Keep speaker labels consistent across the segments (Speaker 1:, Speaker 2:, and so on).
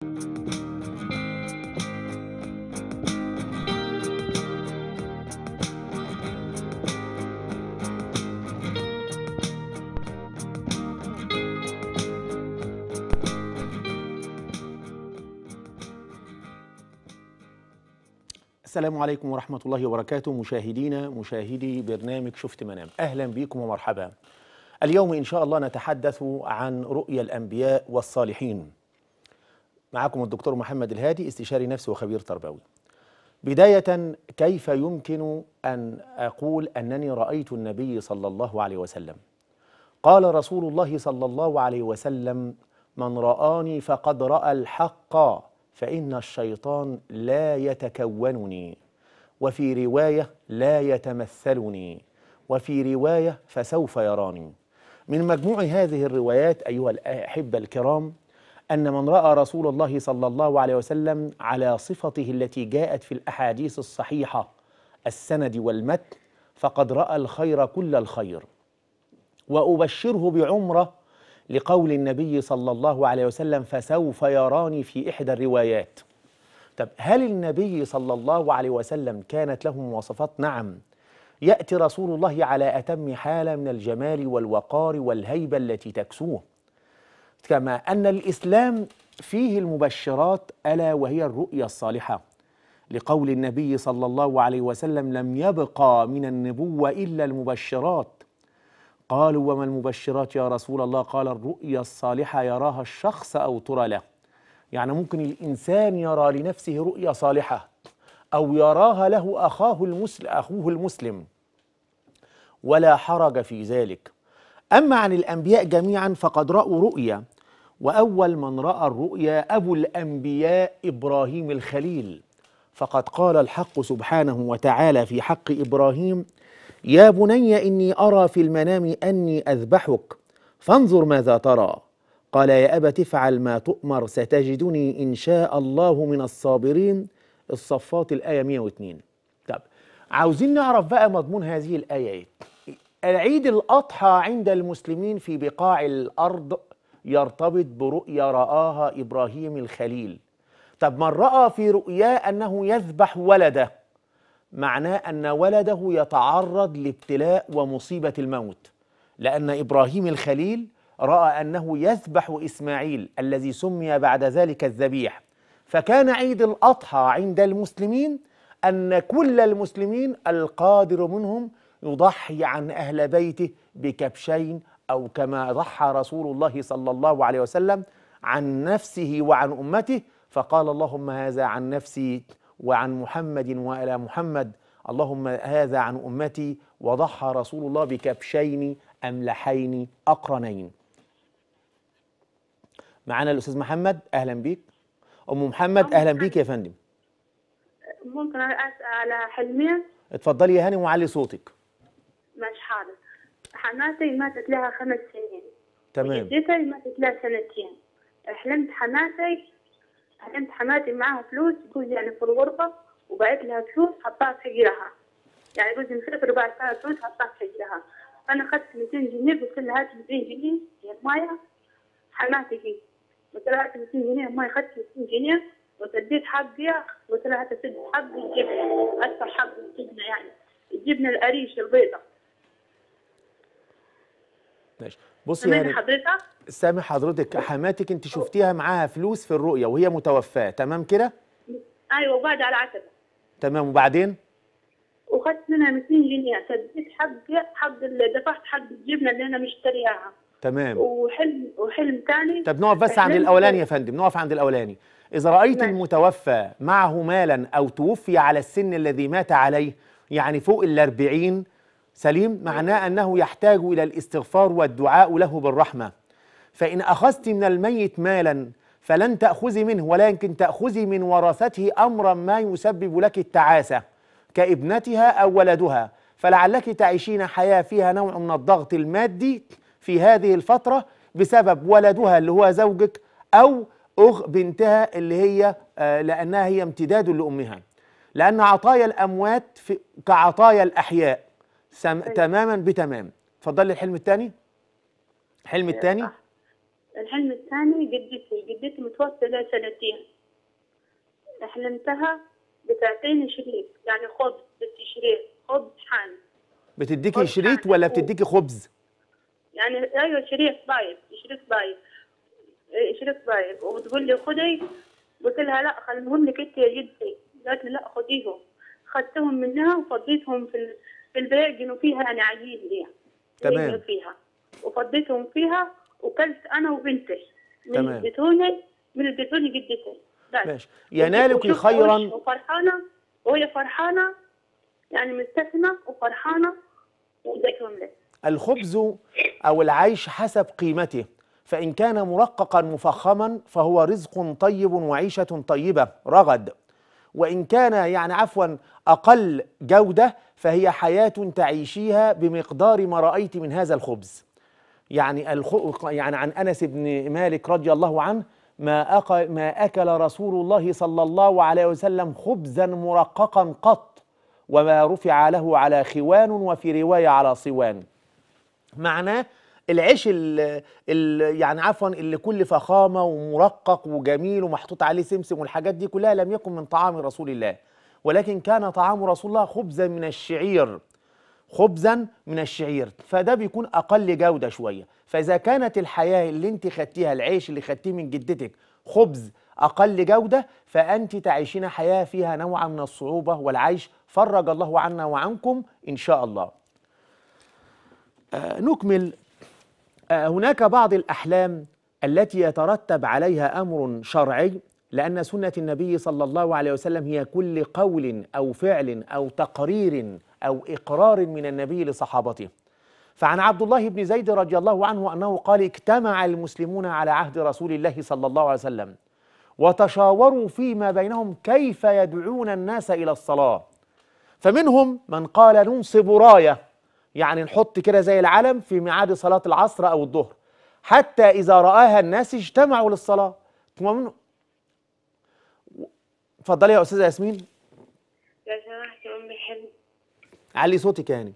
Speaker 1: السلام عليكم ورحمة الله وبركاته مشاهدينا مشاهدي برنامج شفت منام أهلا بكم ومرحبا اليوم إن شاء الله نتحدث عن رؤيا الأنبياء والصالحين معكم الدكتور محمد الهادي استشاري نفسي وخبير تربوي بداية كيف يمكن أن أقول أنني رأيت النبي صلى الله عليه وسلم قال رسول الله صلى الله عليه وسلم من رآني فقد رأى الحق فإن الشيطان لا يتكونني وفي رواية لا يتمثلني وفي رواية فسوف يراني من مجموع هذه الروايات أيها الأحبة الكرام أن من رأى رسول الله صلى الله عليه وسلم على صفته التي جاءت في الأحاديث الصحيحة السند والمتن فقد رأى الخير كل الخير وأبشره بعمرة لقول النبي صلى الله عليه وسلم فسوف يراني في إحدى الروايات طب هل النبي صلى الله عليه وسلم كانت له مواصفات نعم يأتي رسول الله على أتم حالة من الجمال والوقار والهيبة التي تكسوه كما أن الإسلام فيه المبشرات ألا وهي الرؤيا الصالحة لقول النبي صلى الله عليه وسلم لم يبقى من النبوة إلا المبشرات قالوا وما المبشرات يا رسول الله قال الرؤيا الصالحة يراها الشخص أو ترى له يعني ممكن الإنسان يرى لنفسه رؤيا صالحة أو يراها له أخاه المسلم أخوه المسلم ولا حرج في ذلك أما عن الأنبياء جميعا فقد رأوا رؤيا وأول من رأى الرؤيا أبو الأنبياء إبراهيم الخليل فقد قال الحق سبحانه وتعالى في حق إبراهيم يا بني إني أرى في المنام أني أذبحك فانظر ماذا ترى قال يا أبت افعل ما تؤمر ستجدني إن شاء الله من الصابرين الصفات الآية 102 طب عاوزين نعرف بقى مضمون هذه الآية إيه؟ العيد الأضحى عند المسلمين في بقاع الأرض يرتبط برؤيا رآها إبراهيم الخليل طب من رأى في رؤياه أنه يذبح ولده معناه أن ولده يتعرض لابتلاء ومصيبة الموت لأن إبراهيم الخليل رأى أنه يذبح إسماعيل الذي سمي بعد ذلك الذبيح فكان عيد الأضحى عند المسلمين أن كل المسلمين القادر منهم يضحي عن أهل بيته بكبشين أو كما ضحى رسول الله صلى الله عليه وسلم عن نفسه وعن أمته فقال اللهم هذا عن نفسي وعن محمد وإلى محمد اللهم هذا عن أمتي وضحى رسول الله بكبشين أملحين أقرنين معنا الأستاذ محمد أهلا بيك أم محمد أهلا بيك يا فندم
Speaker 2: ممكن أسأل على حلمين
Speaker 1: اتفضلي يا هاني وعلي صوتك
Speaker 2: مش حاضر حماتي ماتت لها خمس سنين تمام جدتي ماتت لها سنتين حلمت حماتي حلمت حماتي معاها فلوس جوزي يعني في الغرفة وبعت لها فلوس حطها في حجرها يعني جوزي مسافر وبعت لها فلوس حطها في حجرها أنا أخذت 200 جنيه قلت لها هات 200 جنيه هي مايا حماتي جي قلت لها هات 200 جنيه ماي أخذت 200 جنيه وسديت حقي قلت لها هات سد حقي الجبنة اكثر حق الجبنة يعني الجبنة القريش البيضة
Speaker 1: ماشي بصي يعني حضرتك سامي حضرتك حماتك انت شفتيها معاها فلوس في الرؤيه وهي متوفاه تمام كده
Speaker 2: ايوه وبعد على العتبه
Speaker 1: تمام وبعدين
Speaker 2: وخدت منها 200 جنيه سديت حق حق دفعت حق الجبنه اللي انا مشترياها تمام وحلم وحلم ثاني طب نقف بس عند الاولاني يا
Speaker 1: فندم نقف عند الاولاني اذا رايت ماشي. المتوفى معه مالا او توفي على السن الذي مات عليه يعني فوق الأربعين سليم معناه أنه يحتاج إلى الاستغفار والدعاء له بالرحمة فإن أخذت من الميت مالا فلن تأخذي منه ولكن تأخذي من ورثته أمرا ما يسبب لك التعاسة كابنتها أو ولدها فلعلك تعيشين حياة فيها نوع من الضغط المادي في هذه الفترة بسبب ولدها اللي هو زوجك أو أخ بنتها اللي هي آه، لأنها هي امتداد لأمها لأن عطايا الأموات في كعطايا الأحياء سم... طيب. تماما بتمام اتفضلي الحلم الثاني
Speaker 2: الحلم إيه، الثاني الحلم الثاني جدتي جدتي متوفى سنتين حلمتها بتعطيني شريط يعني خبز بدي شريط خبز حان
Speaker 1: بتديكي شريط ولا بتديكي خبز؟
Speaker 2: يعني ايوه شريط بايظ شريط بايظ إيه، شريط بايظ وبتقول لي خدي قلت لها لا خليهم لك انت يا جدي قالت لي لا خديهم خدتهم منها وفضيتهم في البراجن وفيها فيها اناعيين يعني ليها تمام فيها وفضيتهم فيها وكلت انا وبنتي من البتوني من البتوني جدتي ماشي ينالك يعني خيرا وفرحانه وهي فرحانه يعني مستثنه وفرحانه وذاكره لك
Speaker 1: الخبز او العيش حسب قيمته فان كان مرققا مفخما فهو رزق طيب وعيشه طيبه رغد وان كان يعني عفوا اقل جوده فهي حياة تعيشيها بمقدار ما رأيت من هذا الخبز يعني الخ... يعني عن أنس بن مالك رضي الله عنه ما, أق... ما أكل رسول الله صلى الله عليه وسلم خبزا مرققا قط وما رفع له على خوان وفي رواية على صوان معناه العيش ال ال يعني عفوا اللي كل فخامه ومرقق وجميل ومحطوط عليه سمسم والحاجات دي كلها لم يكن من طعام رسول الله ولكن كان طعام رسول الله خبزا من الشعير خبزا من الشعير فده بيكون اقل جوده شويه فاذا كانت الحياه اللي انت خدتيها العيش اللي خدتيه من جدتك خبز اقل جوده فانت تعيشين حياه فيها نوع من الصعوبه والعيش فرج الله عنا وعنكم ان شاء الله آه، نكمل آه، هناك بعض الاحلام التي يترتب عليها امر شرعي لأن سنة النبي صلى الله عليه وسلم هي كل قول أو فعل أو تقرير أو إقرار من النبي لصحابته فعن عبد الله بن زيد رضي الله عنه أنه قال اجتمع المسلمون على عهد رسول الله صلى الله عليه وسلم وتشاوروا فيما بينهم كيف يدعون الناس إلى الصلاة فمنهم من قال ننصب راية يعني نحط كده زي العلم في ميعاد صلاة العصر أو الظهر حتى إذا رآها الناس اجتمعوا للصلاة اتفضلي يا استاذه ياسمين
Speaker 2: لو سمحت ام حلمي
Speaker 1: علي صوتك يعني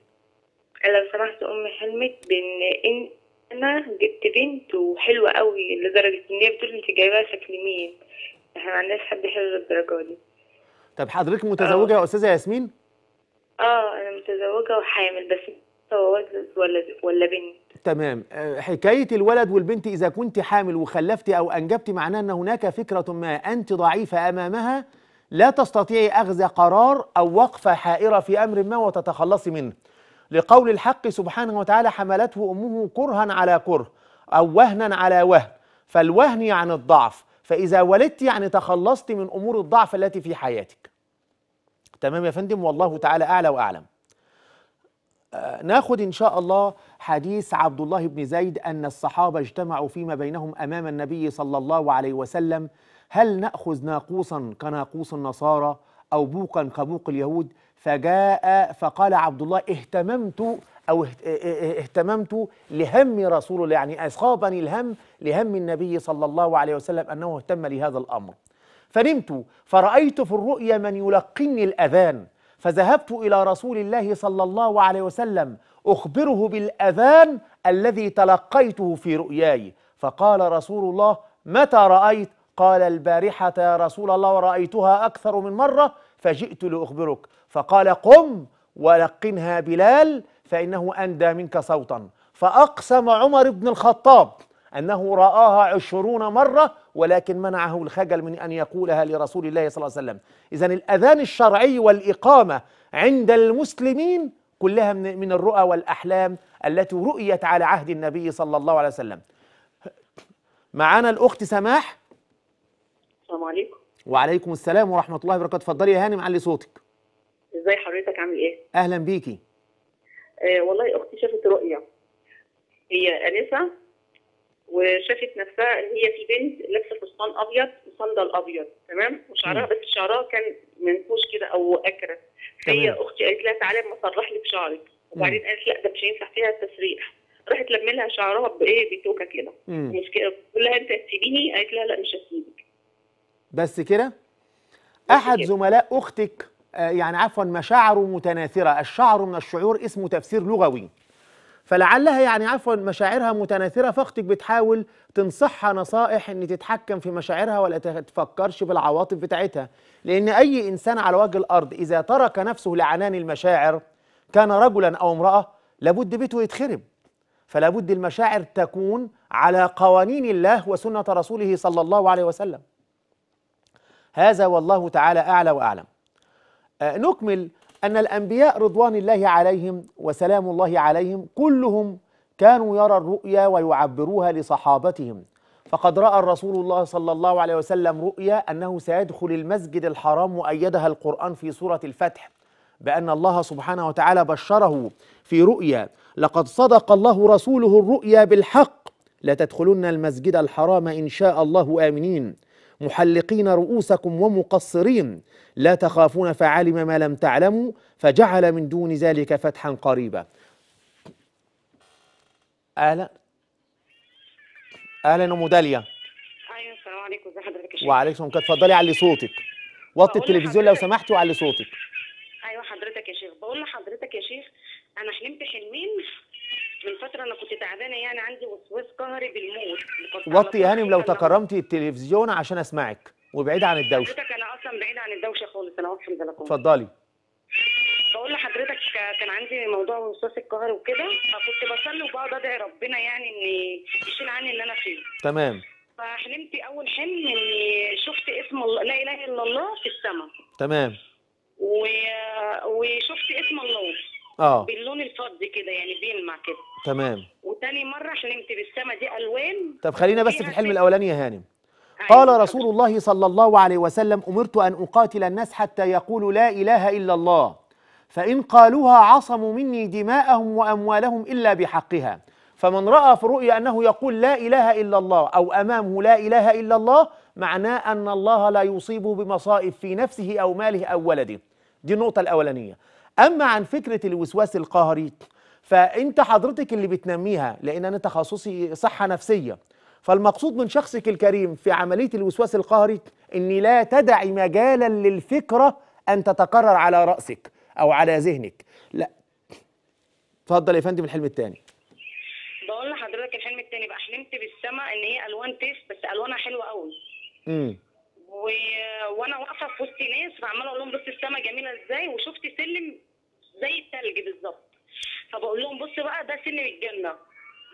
Speaker 1: لو سمحت ام حلمت بان ان
Speaker 2: انا جبت بنت وحلوه قوي لدرجه ان هي بتقول انت جايباها شكل مين احنا ما عندناش حد حلو للدرجه دي
Speaker 1: طب حضرتك متزوجه يا استاذه ياسمين
Speaker 2: اه انا متزوجه وحامل بس ولد ولا بنت
Speaker 1: تمام آه، حكايه الولد والبنت اذا كنت حامل وخلفتي او انجبتي معناه ان هناك فكره ما انت ضعيفه امامها لا تستطيعي أخذ قرار أو وقفة حائرة في أمر ما وتتخلصي منه لقول الحق سبحانه وتعالى حملته أمه كرها على كره أو وهنا على وهن فالوهن يعني الضعف فإذا ولدت يعني تخلصت من أمور الضعف التي في حياتك تمام يا فندم والله تعالى أعلى وأعلم ناخذ آه، ناخد إن شاء الله حديث عبد الله بن زيد أن الصحابة اجتمعوا فيما بينهم أمام النبي صلى الله عليه وسلم هل نأخذ ناقوسا كناقوس النصارى أو بوقا كبوق اليهود فجاء فقال عبد الله اهتممت أو اهتممت لهم رسول الله يعني أصابني الهم لهم النبي صلى الله عليه وسلم أنه اهتم لهذا الأمر فنمت فرأيت في الرؤيا من يلقني الأذان فذهبت إلى رسول الله صلى الله عليه وسلم أخبره بالأذان الذي تلقيته في رؤياي فقال رسول الله متى رأيت قال البارحة يا رسول الله ورأيتها أكثر من مرة فجئت لأخبرك فقال قم ولقنها بلال فإنه أندى منك صوتا فأقسم عمر بن الخطاب أنه رآها عشرون مرة ولكن منعه الخجل من أن يقولها لرسول الله صلى الله عليه وسلم إذا الأذان الشرعي والإقامة عند المسلمين كلها من الرؤى والأحلام التي رؤيت على عهد النبي صلى الله عليه وسلم معانا الأخت سماح السلام عليكم وعليكم السلام ورحمه الله وبركاته اتفضلي يا هانم علي صوتك
Speaker 2: ازاي حضرتك عامل ايه
Speaker 1: اهلا بيكي
Speaker 2: آه والله اختي شافت رؤيه هي انسه وشافت نفسها ان هي في بنت لابسه فستان ابيض وصندل ابيض تمام وشعرها بس شعرها كان منفوش كده او اكرت
Speaker 1: فهي اختي قالت
Speaker 2: لها تعالى اما اسرح لك شعرك وبعدين قالت لا ده مش هينفع فيها التسريح راحت لملها شعرها بايه بتوكه كده مش كده قلت لها انت هتسيبيني قالت لها لا مش هسيبك
Speaker 1: بس كده احد زملاء اختك آه، يعني عفوا مشاعره متناثره الشعر من الشعور اسمه تفسير لغوي فلعلها يعني عفوا مشاعرها متناثره فاختك بتحاول تنصحها نصائح ان تتحكم في مشاعرها ولا تفكرش بالعواطف بتاعتها لان اي انسان على وجه الارض اذا ترك نفسه لعنان المشاعر كان رجلا او امراه لابد بيته يتخرب فلابد المشاعر تكون على قوانين الله وسنه رسوله صلى الله عليه وسلم هذا والله تعالى أعلى وأعلم آه، نكمل أن الأنبياء رضوان الله عليهم وسلام الله عليهم كلهم كانوا يرى الرؤيا ويعبروها لصحابتهم فقد رأى الرسول الله صلى الله عليه وسلم رؤيا أنه سيدخل المسجد الحرام وأيدها القرآن في سورة الفتح بأن الله سبحانه وتعالى بشره في رؤيا لقد صدق الله رسوله الرؤيا بالحق لتدخلن المسجد الحرام إن شاء الله آمنين محلقين رؤوسكم ومقصرين لا تخافون فعلم ما لم تعلموا فجعل من دون ذلك فتحا قريبا اهلا اهلا ام داليا
Speaker 2: ايوه السلام عليكم ازي حضرتك
Speaker 1: وعليكم السلام اتفضلي علي صوتك وطي التلفزيون لو سمحت وعلي صوتك
Speaker 2: ايوه حضرتك يا شيخ بقول لحضرتك يا شيخ انا حلمت حلمين من فتره انا كنت تعبانه يعني عندي وسواس قهري بالموت وطي يا هانم لو
Speaker 1: تكرمتي التلفزيون عشان اسمعك وبعيد عن الدوشه حضرتك
Speaker 2: انا اصلا بعيد عن الدوشه خالص انا واقفه في اتفضلي بقول لحضرتك كان عندي موضوع وسواس القهري وكده فكنت بصلي وبقعد ادعي ربنا يعني ان يشيل عني اللي انا فيه تمام فحلمت اول حلم اني شفت اسم الله لا اله الا الله في السماء تمام و... وشفت اسم الله اه باللون الفضي كده يعني بيلمع كده تمام وتاني مره عشان انت بالسما دي الوان
Speaker 1: طب خلينا بس في الحلم الاولاني يا هانم أيوة. قال رسول الله صلى الله عليه وسلم أمرت أن أقاتل الناس حتى يقولوا لا إله إلا الله فإن قالوها عصموا مني دماءهم وأموالهم إلا بحقها فمن رأى في رؤيا أنه يقول لا إله إلا الله أو أمامه لا إله إلا الله معناه أن الله لا يصيبه بمصائب في نفسه أو ماله أو ولده دي النقطة الأولانية اما عن فكره الوسواس القهري فانت حضرتك اللي بتنميها لان انا تخصصي صحه نفسيه فالمقصود من شخصك الكريم في عمليه الوسواس القهري أني لا تدع مجالا للفكره ان تتكرر على راسك او على ذهنك لا اتفضل يا فندم الحلم الثاني
Speaker 2: بقول لحضرتك الحلم الثاني بقى حلمت بالسما ان هي الوان تيست بس الوانها حلوه قوي امم في وسط ناس فعماله اقول لهم بص السما جميله ازاي وشفت سلم زي الثلج بالظبط فبقول لهم بص بقى ده سلم الجنه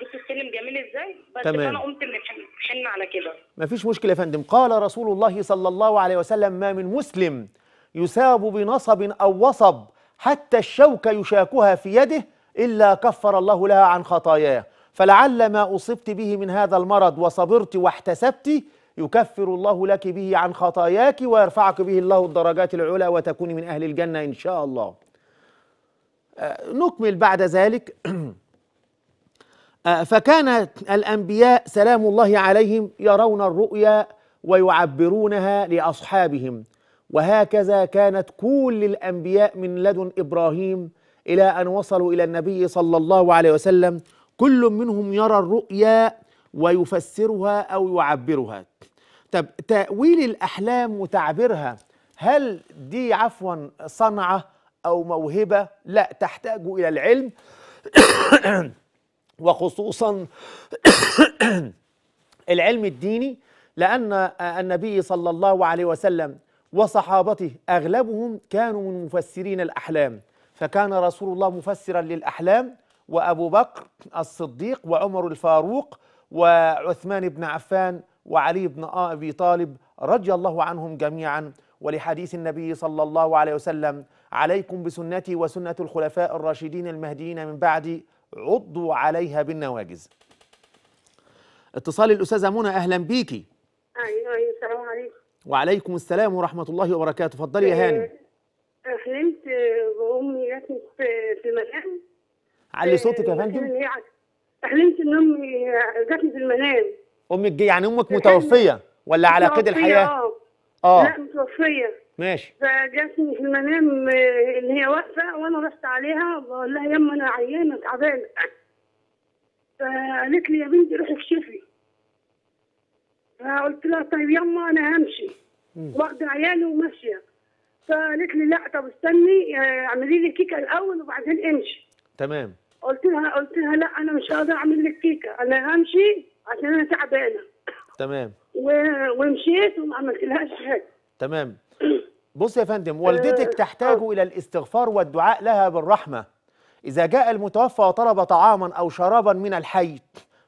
Speaker 2: بص السلم جميل ازاي بس تمام. انا قمت من على كده
Speaker 1: مفيش مشكله يا فندم قال رسول الله صلى الله عليه وسلم ما من مسلم يساب بنصب او وصب حتى الشوكه يشاكها في يده الا كفر الله لها عن خطاياه فلعل ما اصبت به من هذا المرض وصبرت واحتسبت يكفر الله لك به عن خطاياك ويرفعك به الله الدرجات العلى وتكون من أهل الجنة إن شاء الله آه، نكمل بعد ذلك آه، فكان الأنبياء سلام الله عليهم يرون الرؤيا ويعبرونها لأصحابهم وهكذا كانت كل الأنبياء من لدن إبراهيم إلى أن وصلوا إلى النبي صلى الله عليه وسلم كل منهم يرى الرؤيا ويفسرها أو يعبرها طب تأويل الأحلام وتعبيرها هل دي عفوا صنعة أو موهبة لا تحتاج إلى العلم وخصوصا العلم الديني لأن النبي صلى الله عليه وسلم وصحابته أغلبهم كانوا من مفسرين الأحلام فكان رسول الله مفسرا للأحلام وأبو بكر الصديق وعمر الفاروق وعثمان بن عفان وعلي بن أبي طالب رضي الله عنهم جميعا ولحديث النبي صلى الله عليه وسلم عليكم بسنتي وسنة الخلفاء الراشدين المهديين من بعدي عضوا عليها بالنواجز اتصال الأستاذة منى أهلا بيكي
Speaker 2: أيوة،, أيوة السلام عليكم
Speaker 1: وعليكم السلام ورحمة الله وبركاته اتفضلي يا آه، هاني
Speaker 2: حلمت بأمي آه، جاتني في المنام
Speaker 1: علي صوتك يا آه، فندم
Speaker 2: حلمت ان امي جاتني في المنام
Speaker 1: امك يعني امك متوفيه ولا على قيد الحياه؟ آه. اه لا
Speaker 2: متوفيه ماشي فجاتني في المنام آه، ان هي واقفه وانا رحت عليها بقول لها ياما انا عيانه تعبانه فقالت لي يا بنتي روحي اكشفي فقلت لها طيب يما انا همشي واخده عيالي وماشيه فقالت لي لا طب استني آه، اعملي لي كيكه الاول وبعدين امشي تمام قلت لها قلت لها لا انا مش قادر اعمل لك كيكه انا همشي عشان انا تعبانه تمام و... ومشيت وما عملت لهاش حاجه
Speaker 1: تمام بص يا فندم والدتك آه، تحتاج آه. الى الاستغفار والدعاء لها بالرحمه اذا جاء المتوفى وطلب طعاما او شرابا من الحي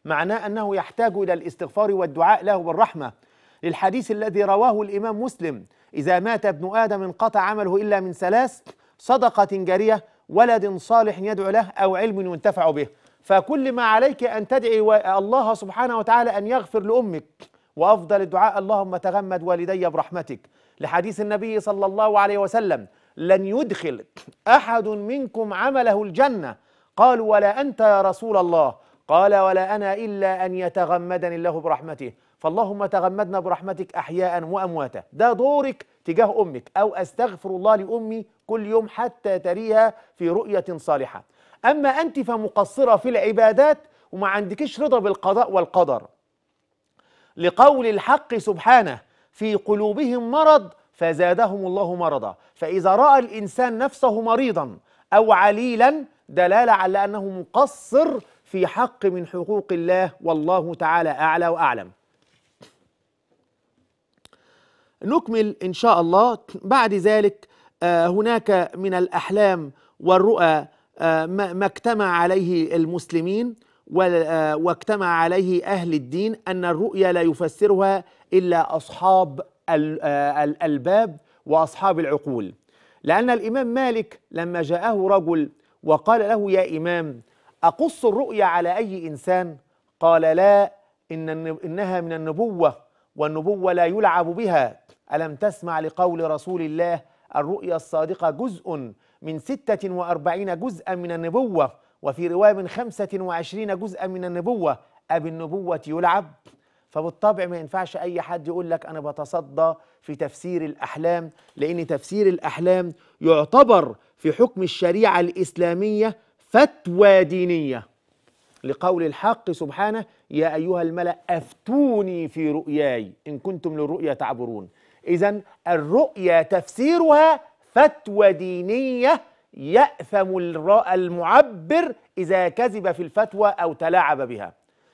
Speaker 1: معناه انه يحتاج الى الاستغفار والدعاء له بالرحمه للحديث الذي رواه الامام مسلم اذا مات ابن ادم انقطع عمله الا من ثلاث صدقه جاريه ولد صالح يدعو له أو علم ينتفع به فكل ما عليك أن تدعي الله سبحانه وتعالى أن يغفر لأمك وأفضل الدعاء اللهم تغمد والدي برحمتك لحديث النبي صلى الله عليه وسلم لن يدخل أحد منكم عمله الجنة قالوا ولا أنت يا رسول الله قال ولا أنا إلا أن يتغمدني الله برحمته فاللهم تغمدنا برحمتك أحياء وأمواتا ده دورك تجاه امك او استغفر الله لامي كل يوم حتى تريها في رؤيه صالحه اما انت فمقصره في العبادات وما عندكش رضا بالقضاء والقدر لقول الحق سبحانه في قلوبهم مرض فزادهم الله مرضا فاذا راى الانسان نفسه مريضا او عليلا دلاله على انه مقصر في حق من حقوق الله والله تعالى اعلى واعلم نكمل إن شاء الله بعد ذلك آه، هناك من الأحلام والرؤى آه، ما اجتمع عليه المسلمين آه، واجتمع عليه أهل الدين أن الرؤيا لا يفسرها إلا أصحاب الألباب وأصحاب العقول لأن الإمام مالك لما جاءه رجل وقال له يا إمام أقص الرؤيا على أي إنسان قال لا إن إنها من النبوة والنبوة لا يلعب بها ألم تسمع لقول رسول الله الرؤيا الصادقة جزء من 46 جزءا من النبوة وفي رواية من 25 جزءا من النبوة أب النبوة يلعب فبالطبع ما ينفعش أي حد يقول لك أنا بتصدى في تفسير الأحلام لأن تفسير الأحلام يعتبر في حكم الشريعة الإسلامية فتوى دينية لقول الحق سبحانه يا أيها الملأ أفتوني في رؤياي إن كنتم للرؤيا تعبرون إذا الرؤيا تفسيرها فتوى دينية يأثم المعبر إذا كذب في الفتوى أو تلاعب بها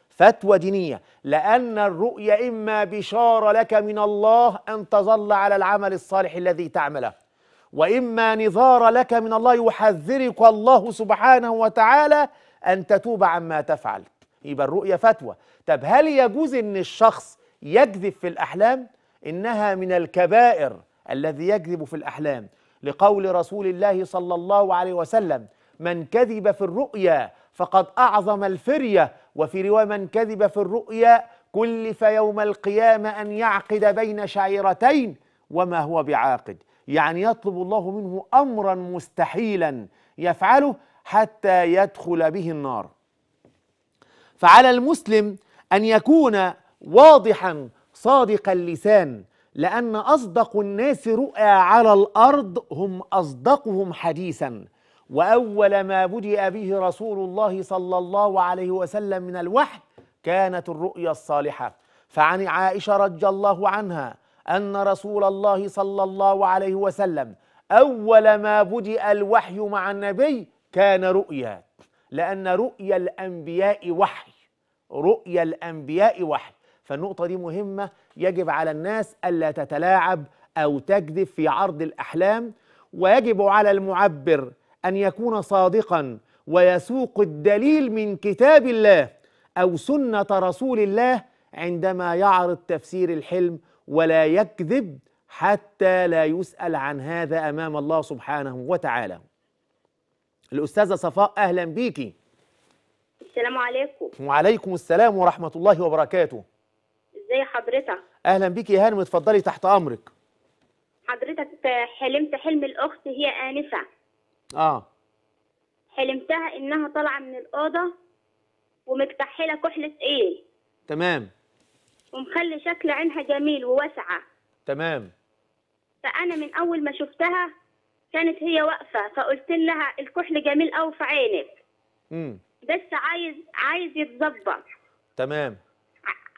Speaker 1: فتوى دينية لأن الرؤيا إما بشارة لك من الله أن تظل على العمل الصالح الذي تعمله وإما نظار لك من الله يحذرك الله سبحانه وتعالى أن تتوب عما تفعل يبقى الرؤيا فتوى طب هل يجوز أن الشخص يكذب في الأحلام؟ إنها من الكبائر الذي يكذب في الأحلام لقول رسول الله صلى الله عليه وسلم من كذب في الرؤيا فقد أعظم الفرية وفي رواية من كذب في الرؤيا كلف يوم القيامة أن يعقد بين شعيرتين وما هو بعاقد يعني يطلب الله منه أمرا مستحيلا يفعله حتى يدخل به النار فعلى المسلم أن يكون واضحا صادق اللسان لأن أصدق الناس رؤى على الأرض هم أصدقهم حديثا وأول ما بدأ به رسول الله صلى الله عليه وسلم من الوحي كانت الرؤيا الصالحة فعن عائشة رضي الله عنها أن رسول الله صلى الله عليه وسلم أول ما بدأ الوحي مع النبي كان رؤيا لأن رؤيا الأنبياء وحي رؤيا الأنبياء وحي فالنقطة دي مهمة يجب على الناس ألا تتلاعب أو تكذب في عرض الأحلام ويجب على المعبر أن يكون صادقا ويسوق الدليل من كتاب الله أو سنة رسول الله عندما يعرض تفسير الحلم ولا يكذب حتى لا يسأل عن هذا أمام الله سبحانه وتعالى الأستاذة صفاء أهلا بيكي
Speaker 2: السلام عليكم
Speaker 1: وعليكم السلام ورحمة الله وبركاته
Speaker 2: ازي حضرتك
Speaker 1: اهلا بيكي يا هانم اتفضلي تحت امرك
Speaker 2: حضرتك حلمت حلم الاخت هي انفه اه حلمتها انها طالعه من الاوضه ومكتحله كحله ايه تمام ومخلي شكل عينها جميل وواسعه تمام فانا من اول ما شفتها كانت هي واقفه فقلت لها الكحل جميل قوي في عينك امم بس عايز عايز يتظبط تمام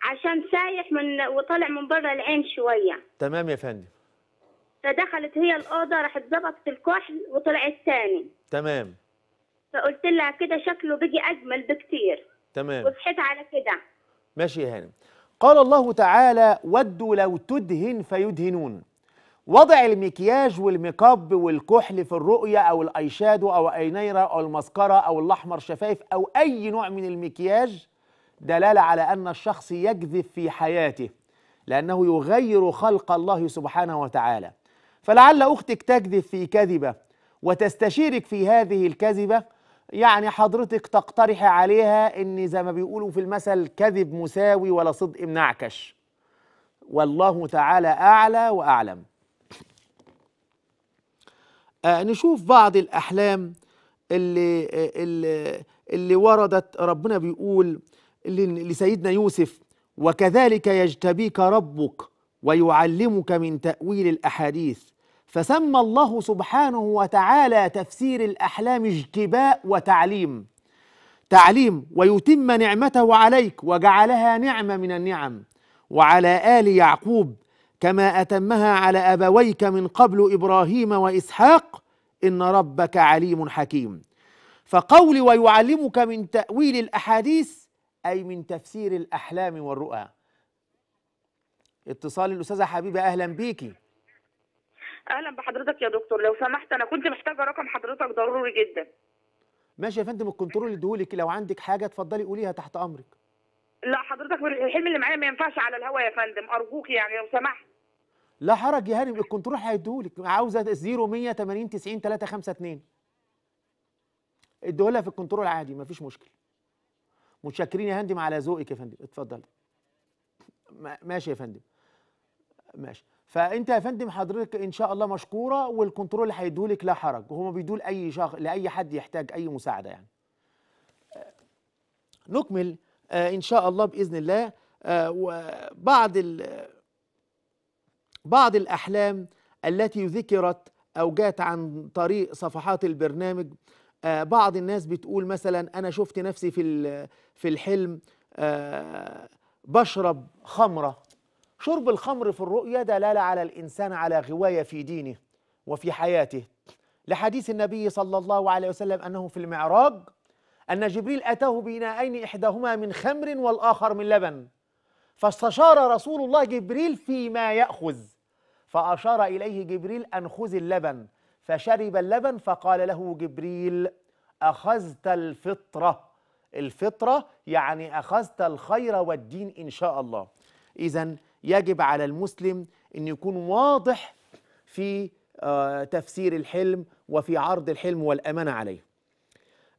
Speaker 2: عشان سايح من وطلع من بره العين شويه
Speaker 3: تمام يا فندم
Speaker 2: فدخلت هي الاوضه راحت ظبطت الكحل وطلعت ثاني تمام فقلت لها كده شكله بيجي اجمل بكتير تمام وصحيت على كده
Speaker 1: ماشي يا هانم قال الله تعالى ودوا لو تدهن فيدهنون وضع المكياج والميكاب والكحل في الرؤية أو الأيشادو أو أينيرا أو المسكرة أو الأحمر شفايف أو أي نوع من المكياج دلالة على أن الشخص يكذب في حياته لأنه يغير خلق الله سبحانه وتعالى فلعل أختك تكذب في كذبة وتستشيرك في هذه الكذبة يعني حضرتك تقترح عليها أن زي ما بيقولوا في المثل كذب مساوي ولا صدق منعكش والله تعالى أعلى وأعلم آه نشوف بعض الأحلام اللي, آه، اللي, آه، اللي وردت ربنا بيقول لسيدنا يوسف وكذلك يجتبيك ربك ويعلمك من تأويل الأحاديث فسمى الله سبحانه وتعالى تفسير الأحلام اجتباء وتعليم تعليم ويتم نعمته عليك وجعلها نعمة من النعم وعلى آل يعقوب كما أتمها على أبويك من قبل إبراهيم وإسحاق إن ربك عليم حكيم فقول ويعلمك من تأويل الأحاديث أي من تفسير الأحلام والرؤى اتصال الأستاذة حبيبة أهلا بيكي
Speaker 2: أهلا بحضرتك يا دكتور لو سمحت أنا كنت محتاجة رقم حضرتك ضروري جدا
Speaker 1: ماشي يا فندم الكنترول اديهولك لو عندك حاجة اتفضلي قوليها تحت أمرك
Speaker 2: لا حضرتك الحلم اللي معايا ما ينفعش على الهوا يا فندم أرجوك يعني لو سمحت
Speaker 1: لا حرج يا هانم الكنترول هيديهولك عاوزة 0180 90 352 اديهولها في الكنترول عادي مفيش مشكلة متشكرين يا هندم على ذوقك يا فندم اتفضل ماشي يا فندم ماشي فانت يا فندم حضرتك ان شاء الله مشكوره والكنترول اللي هيديهولك لا حرج وهما بيدول اي شخص لاي حد يحتاج اي مساعده يعني آه، نكمل آه، ان شاء الله باذن الله آه، ال... بعض الاحلام التي ذكرت او جات عن طريق صفحات البرنامج آه، بعض الناس بتقول مثلا انا شفت نفسي في في الحلم آه، بشرب خمره شرب الخمر في الرؤيا دلاله على الانسان على غوايه في دينه وفي حياته لحديث النبي صلى الله عليه وسلم انه في المعراج ان جبريل اتاه بناءين احداهما من خمر والاخر من لبن فاستشار رسول الله جبريل فيما ياخذ فاشار اليه جبريل ان خذ اللبن فشرب اللبن فقال له جبريل أخذت الفطرة الفطرة يعني أخذت الخير والدين إن شاء الله إذا يجب على المسلم أن يكون واضح في آه، تفسير الحلم وفي عرض الحلم والأمانة عليه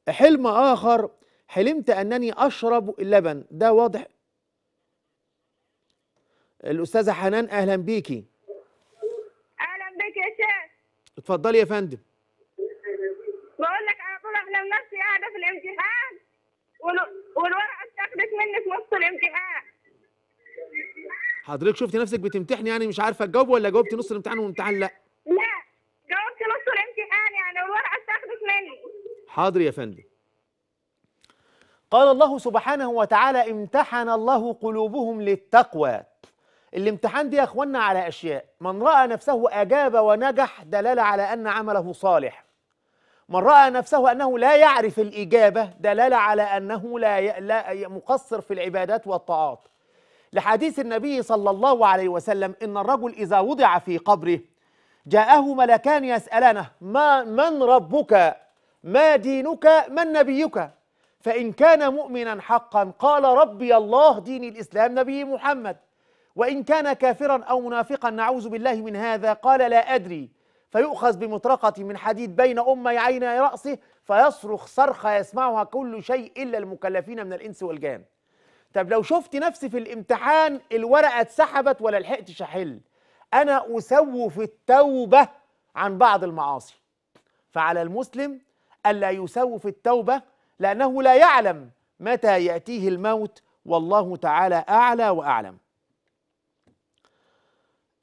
Speaker 1: حلم آخر حلمت أنني أشرب اللبن ده واضح الأستاذة حنان أهلا بيكي اتفضلي يا فندم
Speaker 2: بقول لك انا طول احلم نفسي قاعده في الامتحان والورقه اتاخدت مني في نص الامتحان
Speaker 1: حضرتك شفتي نفسك بتمتحني يعني مش عارفه تجاوب ولا جاوبتي نص الامتحان والامتحان لا
Speaker 2: لا جاوبتي نص الامتحان يعني والورقه اتاخدت مني
Speaker 1: حاضر يا فندم قال الله سبحانه وتعالى امتحن الله قلوبهم للتقوى الامتحان دي يا اخوانا على اشياء من راى نفسه اجاب ونجح دلاله على ان عمله صالح من راى نفسه انه لا يعرف الاجابه دلاله على انه لا, ي... لا مقصر في العبادات والطاعات لحديث النبي صلى الله عليه وسلم ان الرجل اذا وضع في قبره جاءه ملكان يسالانه ما من ربك ما دينك من نبيك فان كان مؤمنا حقا قال ربي الله دين الاسلام نبي محمد وإن كان كافرا أو منافقا نعوذ بالله من هذا قال لا أدري فيؤخذ بمطرقة من حديد بين أمي عيني رأسه فيصرخ صرخة يسمعها كل شيء إلا المكلفين من الإنس والجان طب لو شفت نفسي في الامتحان الورقة اتسحبت ولا لحقت شحل أنا أسوف التوبة عن بعض المعاصي فعلى المسلم ألا يسوف التوبة لأنه لا يعلم متى يأتيه الموت والله تعالى أعلى وأعلم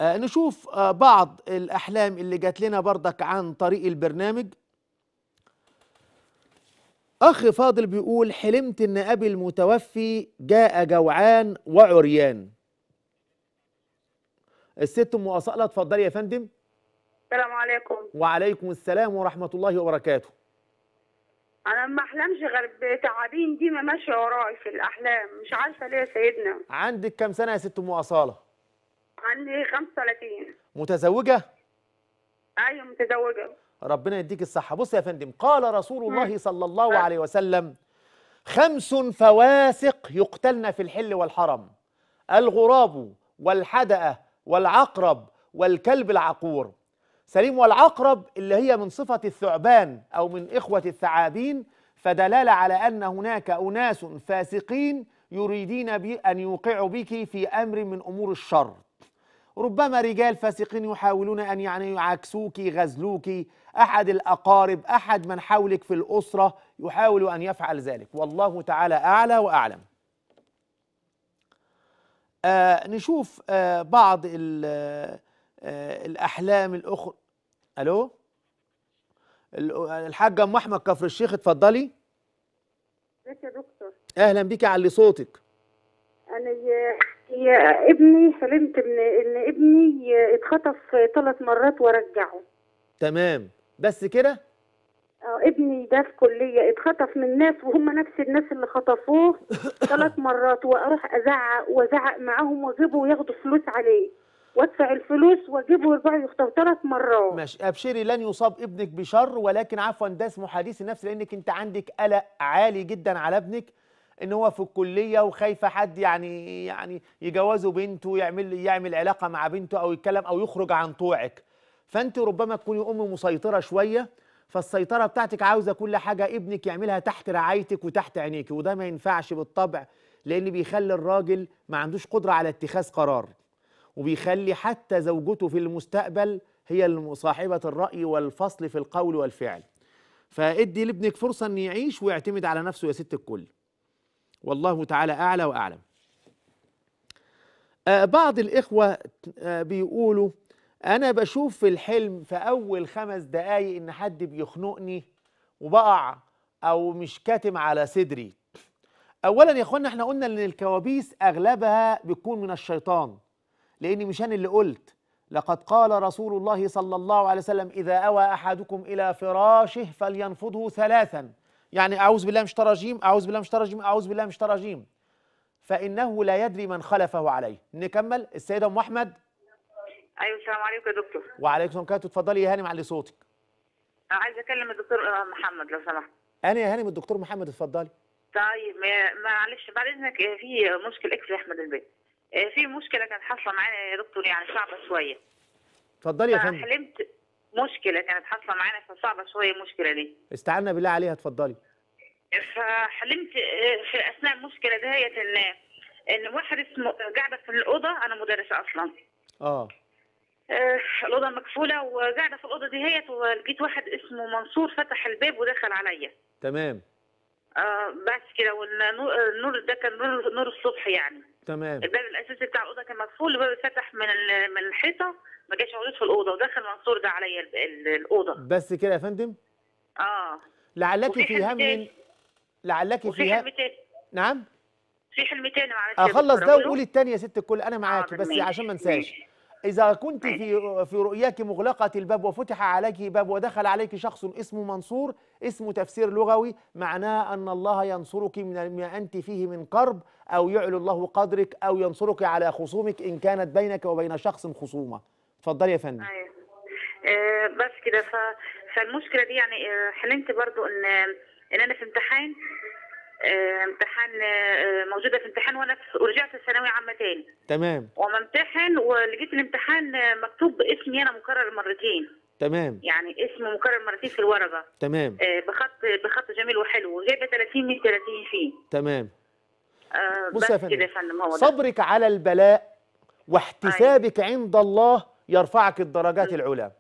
Speaker 1: آه، نشوف آه، بعض الأحلام اللي جات لنا بردك عن طريق البرنامج أخ فاضل بيقول حلمت إن أبي المتوفي جاء جوعان وعريان الست أم أصالة اتفضلي يا فندم
Speaker 2: السلام عليكم
Speaker 1: وعليكم السلام ورحمة الله وبركاته
Speaker 2: أنا ما أحلمش غير بتعابين دي ما ماشية وراي في الأحلام مش عارفة ليه يا سيدنا
Speaker 1: عندك كام سنة يا ست أم أصالة؟
Speaker 2: عندي 35
Speaker 1: متزوجة؟
Speaker 2: أيوة متزوجة
Speaker 1: ربنا يديك الصحة بص يا فندم قال رسول الله صلى الله آه. عليه وسلم خمس فواسق يقتلن في الحل والحرم الغراب والحدأة والعقرب والكلب العقور سليم والعقرب اللي هي من صفة الثعبان أو من إخوة الثعابين فدلالة على أن هناك أناس فاسقين يريدين أن يوقعوا بك في أمر من أمور الشر ربما رجال فاسقين يحاولون أن يعني يعاكسوك يغزلوك أحد الأقارب أحد من حولك في الأسرة يحاول أن يفعل ذلك والله تعالى أعلى وأعلم آه نشوف آه بعض آه الأحلام الأخرى ألو الحاجة أم أحمد كفر الشيخ اتفضلي
Speaker 3: يا دكتور
Speaker 1: أهلا بك علي صوتك أنا يا ابني سلمت من ان ابني
Speaker 2: اتخطف ثلاث مرات ورجعه
Speaker 1: تمام بس كده
Speaker 2: اه ابني ده في كليه اتخطف من ناس وهم نفس الناس اللي خطفوه ثلاث مرات واروح
Speaker 1: ازعق وازعق معاهم واجيبه وياخدوا فلوس عليه وادفع الفلوس واجيبه ويرجعوا يخطفوا ثلاث مرات ماشي ابشري لن يصاب ابنك بشر ولكن عفوا ده اسمه حديث النفس لانك انت عندك قلق عالي جدا على ابنك ان هو في الكليه وخايفه حد يعني يعني يجوزه بنته يعمل يعمل علاقه مع بنته او يتكلم او يخرج عن طوعك فانت ربما تكوني ام مسيطره شويه فالسيطره بتاعتك عاوزه كل حاجه ابنك يعملها تحت رعايتك وتحت عينيك وده ما ينفعش بالطبع لان بيخلي الراجل ما عندوش قدره على اتخاذ قرار وبيخلي حتى زوجته في المستقبل هي صاحبه الراي والفصل في القول والفعل فادي لابنك فرصه ان يعيش ويعتمد على نفسه يا ست الكل والله تعالى أعلى وأعلم آه، بعض الإخوة آه، بيقولوا أنا بشوف في الحلم في أول خمس دقايق إن حد بيخنقني وبقع أو مش كاتم على صدري أولا يا إخوانا إحنا قلنا إن الكوابيس أغلبها بتكون من الشيطان لأن مش أنا اللي قلت لقد قال رسول الله صلى الله عليه وسلم إذا أوى أحدكم إلى فراشه فلينفضه ثلاثا يعني أعوذ بالله مش تراجيم أعوذ بالله مش تراجيم أعوذ بالله مش تراجيم فإنه لا يدري من خلفه عليه نكمل السيدة أم أحمد
Speaker 2: أيوة السلام عليكم يا دكتور
Speaker 1: وعليكم السلام ورحمة اتفضلي يا هانم علي صوتك
Speaker 2: عايزة أكلم الدكتور آه، محمد لو سمحت
Speaker 1: أنا يا هانم الدكتور محمد اتفضلي
Speaker 2: طيب معلش بعد إذنك آه، في مشكلة يا أحمد البيت آه، في مشكلة كانت حاصلة معانا يا دكتور يعني صعبة شوية
Speaker 1: اتفضلي يا فندم
Speaker 2: حلمت مشكله كانت حاصله معانا فصعبه شويه المشكله دي
Speaker 1: استعنا بالله عليها اتفضلي
Speaker 2: فحلمت في اثناء المشكله دهيت ان ان واحد اسمه قاعده في الاوضه انا مدرسه اصلا اه, آه، الاوضه مقفوله وقاعده في الاوضه دهيت ولقيت واحد اسمه منصور فتح الباب ودخل عليا تمام آه بس كده والنور ده كان نور, نور الصبح يعني تمام الباب الاساسي بتاع الاوضه كان مقفول الباب اتفتح من من الحيطه ما جاش عروض في الاوضه ودخل منصور ده عليا الاوضه
Speaker 1: بس كده يا فندم اه لعلك في هم لعلك في هم نعم
Speaker 2: في حلمتين معلش اخلص ده وقولي
Speaker 1: الثانيه يا ست الكل انا معاكي آه بس عشان ما انساش إذا كنت في في رؤياك مغلقة الباب وفتح عليك باب ودخل عليك شخص اسمه منصور اسم تفسير لغوي معناه أن الله ينصرك من ما أنت فيه من قرب أو يعلو الله قدرك أو ينصرك على خصومك إن كانت بينك وبين شخص خصومة اتفضلي يا فندم
Speaker 2: أيوة. آه، بس كده فالمشكلة دي يعني آه، حلمت برضو إن آه، إن أنا في امتحان آه، امتحان آه، موجوده في امتحان وانا ورجعت الثانويه عامه تاني تمام وممتحن ولقيت الامتحان مكتوب اسمي انا مكرر مرتين تمام يعني اسمه مكرر مرتين في الورقه تمام آه، بخط بخط جميل وحلو وجايبه 30 من 30 فيه تمام آه بس كده يا فندم هو ده. صبرك
Speaker 1: على البلاء واحتسابك أيوة. عند الله يرفعك الدرجات العلى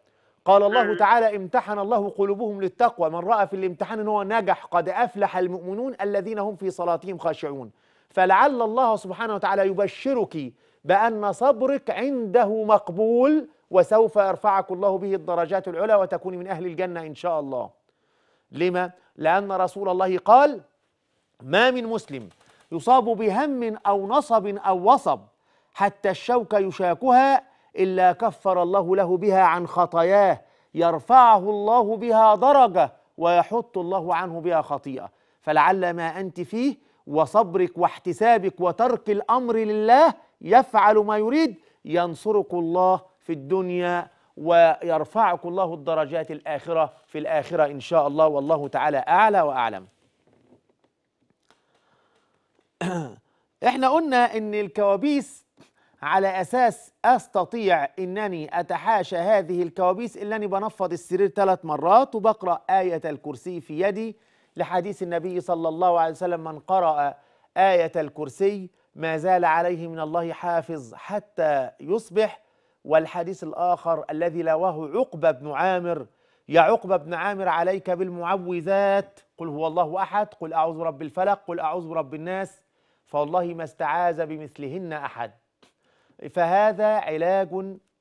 Speaker 1: قال الله تعالى امتحن الله قلوبهم للتقوى من رأى في الامتحان أنه نجح قد أفلح المؤمنون الذين هم في صلاتهم خاشعون فلعل الله سبحانه وتعالى يبشرك بأن صبرك عنده مقبول وسوف يرفعك الله به الدرجات العلى وتكون من أهل الجنة إن شاء الله لما؟ لأن رسول الله قال ما من مسلم يصاب بهم أو نصب أو وصب حتى الشوكة يشاكها إلا كفر الله له بها عن خطاياه يرفعه الله بها درجة ويحط الله عنه بها خطيئة فلعل ما أنت فيه وصبرك واحتسابك وترك الأمر لله يفعل ما يريد ينصرك الله في الدنيا ويرفعك الله الدرجات الآخرة في الآخرة إن شاء الله والله تعالى أعلى وأعلم احنا قلنا ان الكوابيس على أساس أستطيع أنني أتحاشى هذه الكوابيس إلا أني بنفض السرير ثلاث مرات وبقرأ آية الكرسي في يدي لحديث النبي صلى الله عليه وسلم من قرأ آية الكرسي ما زال عليه من الله حافظ حتى يصبح والحديث الآخر الذي لواه عقبة بن عامر يا عقبة بن عامر عليك بالمعوذات قل هو الله أحد قل أعوذ برب الفلق قل أعوذ برب الناس فوالله ما استعاذ بمثلهن أحد فهذا علاج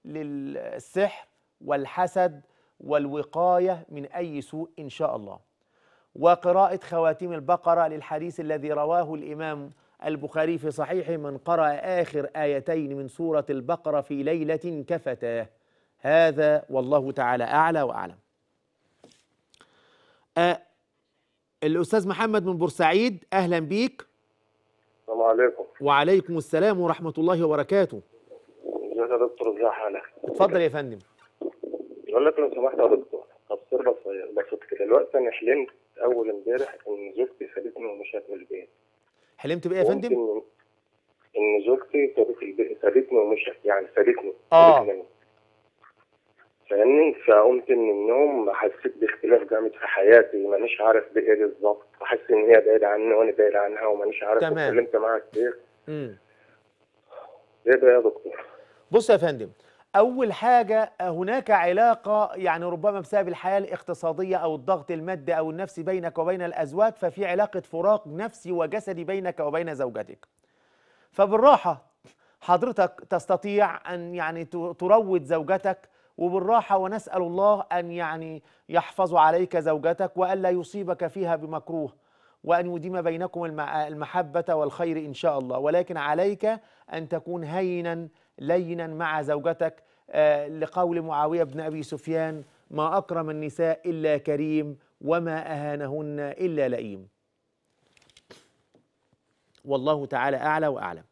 Speaker 1: للسحر والحسد والوقاية من أي سوء إن شاء الله وقراءة خواتيم البقرة للحديث الذي رواه الإمام البخاري في صحيحه من قرأ آخر آيتين من سورة البقرة في ليلة كفتاه هذا والله تعالى أعلى وأعلم أه الأستاذ محمد من بورسعيد أهلا بيك السلام عليكم وعليكم السلام ورحمة الله وبركاته
Speaker 2: يا دكتور ازي حالك
Speaker 1: اتفضل يا فندم
Speaker 2: بقول لك لو سمحت يا دكتور تفسير بسيط بسيط كده دلوقتي انا حلمت اول امبارح ان زوجتي سابتني ومشيت من البيت
Speaker 1: حلمت بايه يا فندم؟
Speaker 2: ان زوجتي سابت سابتني ومشيت يعني سابتني اه فاهمني فقمت من النوم حسيت باختلاف جامد في حياتي مانيش عارف بايه بالظبط احس ان هي بعيده عني وانا بعيد عنها ومانيش عارف تمام اتكلمت معاها كتير امم ايه ده يا دكتور؟
Speaker 1: بص يا فندم أول حاجة آه، هناك علاقة يعني ربما بسبب الحياة الاقتصادية أو الضغط المادي أو النفسي بينك وبين الأزواج ففي علاقة فراق نفسي وجسدي بينك وبين زوجتك فبالراحة حضرتك تستطيع أن يعني تروض زوجتك وبالراحة ونسأل الله أن يعني يحفظ عليك زوجتك وألا يصيبك فيها بمكروه وأن يديم بينكم المحبة والخير إن شاء الله ولكن عليك أن تكون هينا لينا مع زوجتك آه، لقول معاوية بن أبي سفيان ما أكرم النساء إلا كريم وما أهانهن إلا لئيم والله تعالى أعلى وأعلم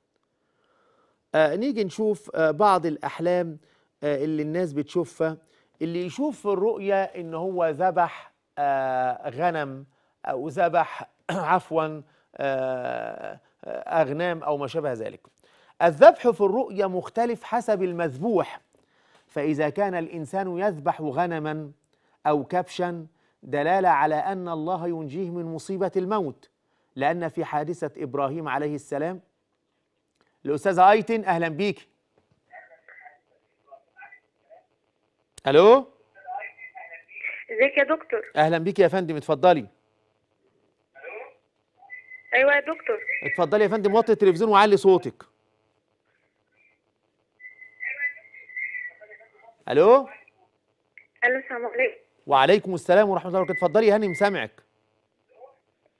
Speaker 1: آه نيجي نشوف آه بعض الأحلام آه اللي الناس بتشوفها اللي يشوف في الرؤية إن هو ذبح آه غنم أو ذبح عفوا آه،, آه أغنام أو ما شابه ذلك الذبح في الرؤيا مختلف حسب المذبوح فإذا كان الإنسان يذبح غنما أو كبشا دلالة على أن الله ينجيه من مصيبة الموت لأن في حادثة إبراهيم عليه السلام الأستاذة أيتن أهلا بيك ألو
Speaker 2: ازيك يا دكتور
Speaker 1: أهلا بيك يا فندم اتفضلي ألو
Speaker 2: أيوة يا دكتور
Speaker 1: اتفضلي يا فندم وطي التلفزيون وعلي صوتك الو
Speaker 2: الو السلام عليكم
Speaker 1: وعليكم السلام ورحمه الله وبركاته اتفضلي يا هاني مسامعك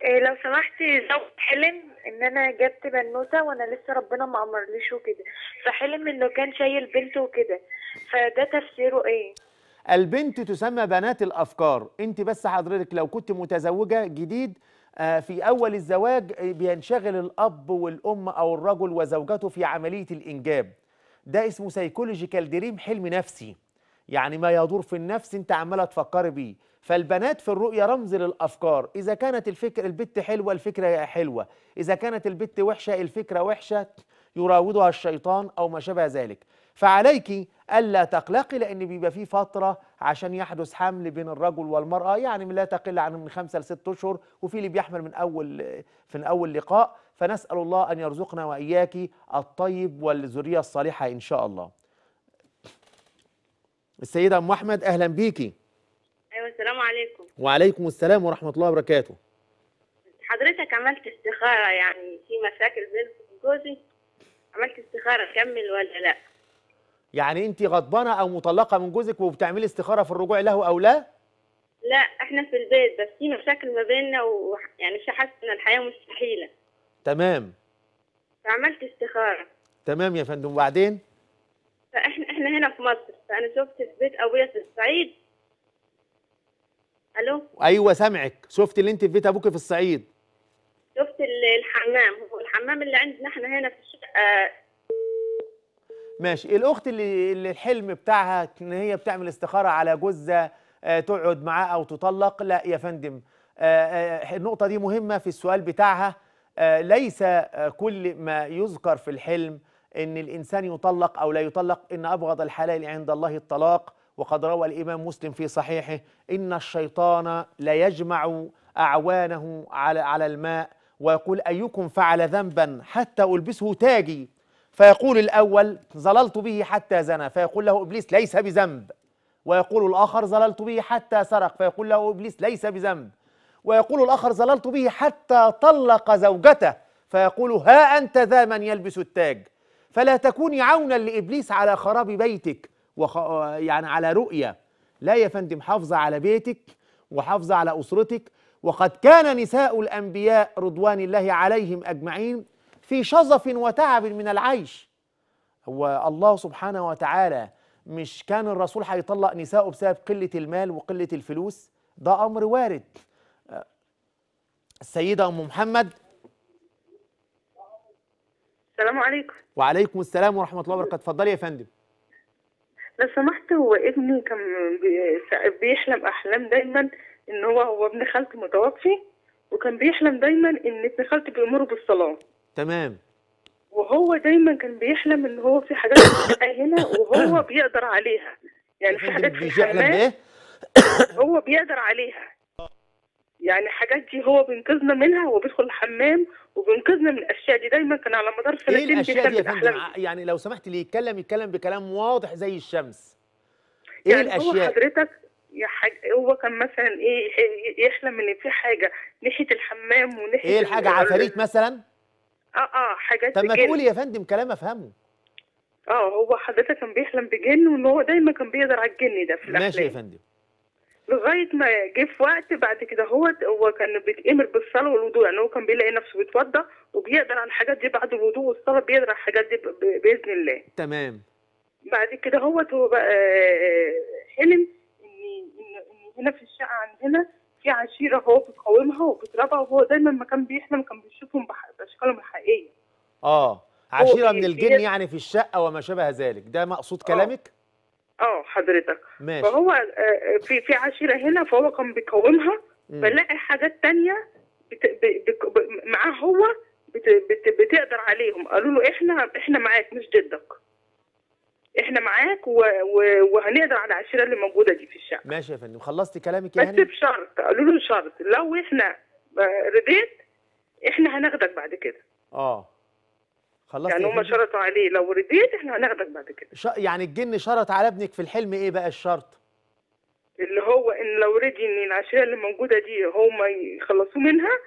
Speaker 2: إيه لو سمحتي زوج حلم ان انا جبت بنوته وانا لسه ربنا ما امرليش وكده فحلم انه كان شايل بنته وكده فده تفسيره ايه
Speaker 1: البنت تسمى بنات الافكار انت بس حضرتك لو كنت متزوجه جديد آه، في اول الزواج بينشغل الاب والام او الرجل وزوجته في عمليه الانجاب ده اسمه سيكولوجيكال دريم حلم نفسي يعني ما يدور في النفس انت عماله تفكري بيه فالبنات في الرؤية رمز للأفكار إذا كانت الفكر البت حلوة الفكرة حلوة إذا كانت البت وحشة الفكرة وحشة يراودها الشيطان أو ما شابه ذلك فعليك ألا تقلقي لأن بيبقى في فترة عشان يحدث حمل بين الرجل والمرأة يعني لا تقل عن من خمسة لست أشهر وفي اللي بيحمل من أول في أول لقاء فنسأل الله أن يرزقنا وإياك الطيب والذرية الصالحة إن شاء الله السيدة أم أحمد أهلا بيكي
Speaker 2: أيوة السلام عليكم
Speaker 1: وعليكم السلام ورحمة الله وبركاته
Speaker 2: حضرتك عملت استخارة يعني في مشاكل بين جوزي عملت استخارة كمل ولا لا
Speaker 1: يعني أنت غضبانة أو مطلقة من جوزك وبتعملي استخارة في الرجوع له أو لا؟
Speaker 2: لا احنا في البيت بس في مشاكل ما بيننا ويعني مش حاسه ان الحياه مستحيله تمام عملت استخاره
Speaker 1: تمام يا فندم وبعدين
Speaker 2: فاحنا احنا هنا في مصر فانا شفت في بيت ابويا في الصعيد الو
Speaker 1: ايوه سامعك شفت اللي انت في بيت ابوك في الصعيد
Speaker 2: شفت الحمام هو الحمام اللي عندنا احنا هنا في الشقه آه.
Speaker 1: ماشي الاخت اللي, اللي الحلم بتاعها ان هي بتعمل استخاره على جوزها آه، تقعد معاه او تطلق لا يا فندم آه، النقطه دي مهمه في السؤال بتاعها آه، ليس آه، كل ما يذكر في الحلم ان الانسان يطلق او لا يطلق ان ابغض الحلال عند الله الطلاق وقد روى الامام مسلم في صحيحه ان الشيطان ليجمع اعوانه على على الماء ويقول ايكم فعل ذنبا حتى البسه تاجي فيقول الاول ظللت به حتى زنى فيقول له ابليس ليس بذنب ويقول الاخر ظللت به حتى سرق فيقول له ابليس ليس بذنب ويقول الآخر زللت به حتى طلق زوجته فيقول ها أنت ذا من يلبس التاج فلا تكوني عونا لإبليس على خراب بيتك وخ... يعني على رؤية لا يا فندم حافظة على بيتك وحافظة على أسرتك وقد كان نساء الأنبياء رضوان الله عليهم أجمعين في شظف وتعب من العيش هو الله سبحانه وتعالى مش كان الرسول هيطلق نساءه بسبب قلة المال وقلة الفلوس ده أمر وارد السيدة أم محمد السلام عليكم وعليكم السلام ورحمة الله وبركاته اتفضلي يا فندم لو سمحت هو ابني
Speaker 2: كان بيحلم أحلام دايما إن هو هو ابن خالتي متوفي وكان بيحلم دايما إن ابن خالتي بيأمره بالصلاة تمام وهو دايما كان بيحلم إن هو في حاجات هنا وهو بيقدر عليها يعني في حاجات
Speaker 3: في الحياة
Speaker 2: هو بيقدر عليها يعني حاجات دي هو بينقذنا منها وبيدخل الحمام وبينقذنا من الاشياء دي دايما كان على مدار إيه سنتين ايه الاشياء دي يا فندم
Speaker 1: يعني لو سمحت لي يتكلم يتكلم بكلام واضح زي الشمس ايه يعني الاشياء هو حضرتك
Speaker 2: يا حاج... هو كان مثلا إيه،, ايه يحلم ان في حاجه ناحيه الحمام وناحيه ايه الحاجه عفاريت مثلا اه اه حاجات طب ما تقولي يا فندم
Speaker 1: كلام افهمه
Speaker 2: اه هو حضرتك كان بيحلم بجن وان هو دايما كان بيقدر على الجن
Speaker 3: ده في الاحلام ماشي يا فندم
Speaker 2: لغايه ما جه في وقت بعد كده هو هو كان بيتامر بالصلاه والوضوء يعني هو كان بيلاقي نفسه بيتوضى وبيقدر على الحاجات دي بعد الوضوء والصلاه بيقدر على الحاجات دي باذن الله تمام بعد كده هو هو بقى آه، آه، حلم ان ان هنا في الشقه عندنا في عشيره هو بتقاومها وبتربع وهو دايما ما كان بيحلم كان بيشوفهم باشكالهم الحقيقيه
Speaker 1: اه عشيره من الجن يعني في الشقه وما شابه ذلك ده مقصود آه. كلامك؟ آه. حضرتك ماشي. فهو
Speaker 2: آه، آه، في في عشيره هنا فهو كان بيكونها بلاقي حاجات تانية معاه هو بت... بت... بتقدر عليهم قالوا له احنا احنا معاك مش ضدك احنا معاك و... و... وهنقدر على العشيره اللي موجوده دي في الشقه
Speaker 1: ماشي يا فندم خلصتي كلامك يعني بس
Speaker 2: بشرط قالوا له شرط لو احنا آه، رديت احنا هناخدك بعد كده
Speaker 1: اه خلصت يعني هم شرطوا
Speaker 2: عليه لو رديت احنا هناخدك بعد كده
Speaker 1: ش... يعني الجن شرط على ابنك في الحلم ايه بقى الشرط؟
Speaker 2: اللي هو ان لو رضي ان العشاء اللي موجوده دي هم يخلصوه منها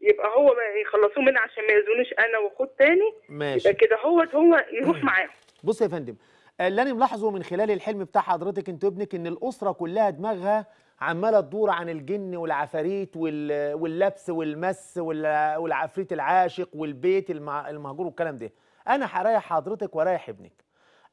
Speaker 2: يبقى هو يخلصوه منها عشان ما يزونش انا واخد تاني
Speaker 3: ماشي
Speaker 1: يبقى كده هو هو يروح معاهم بص يا فندم آه، اللي انا ملاحظه من خلال الحلم بتاع حضرتك انت وابنك ان الاسره كلها دماغها عماله تدور عن الجن والعفاريت واللبس والمس والعفريت العاشق والبيت المهجور والكلام ده انا هريح حضرتك ورايح ابنك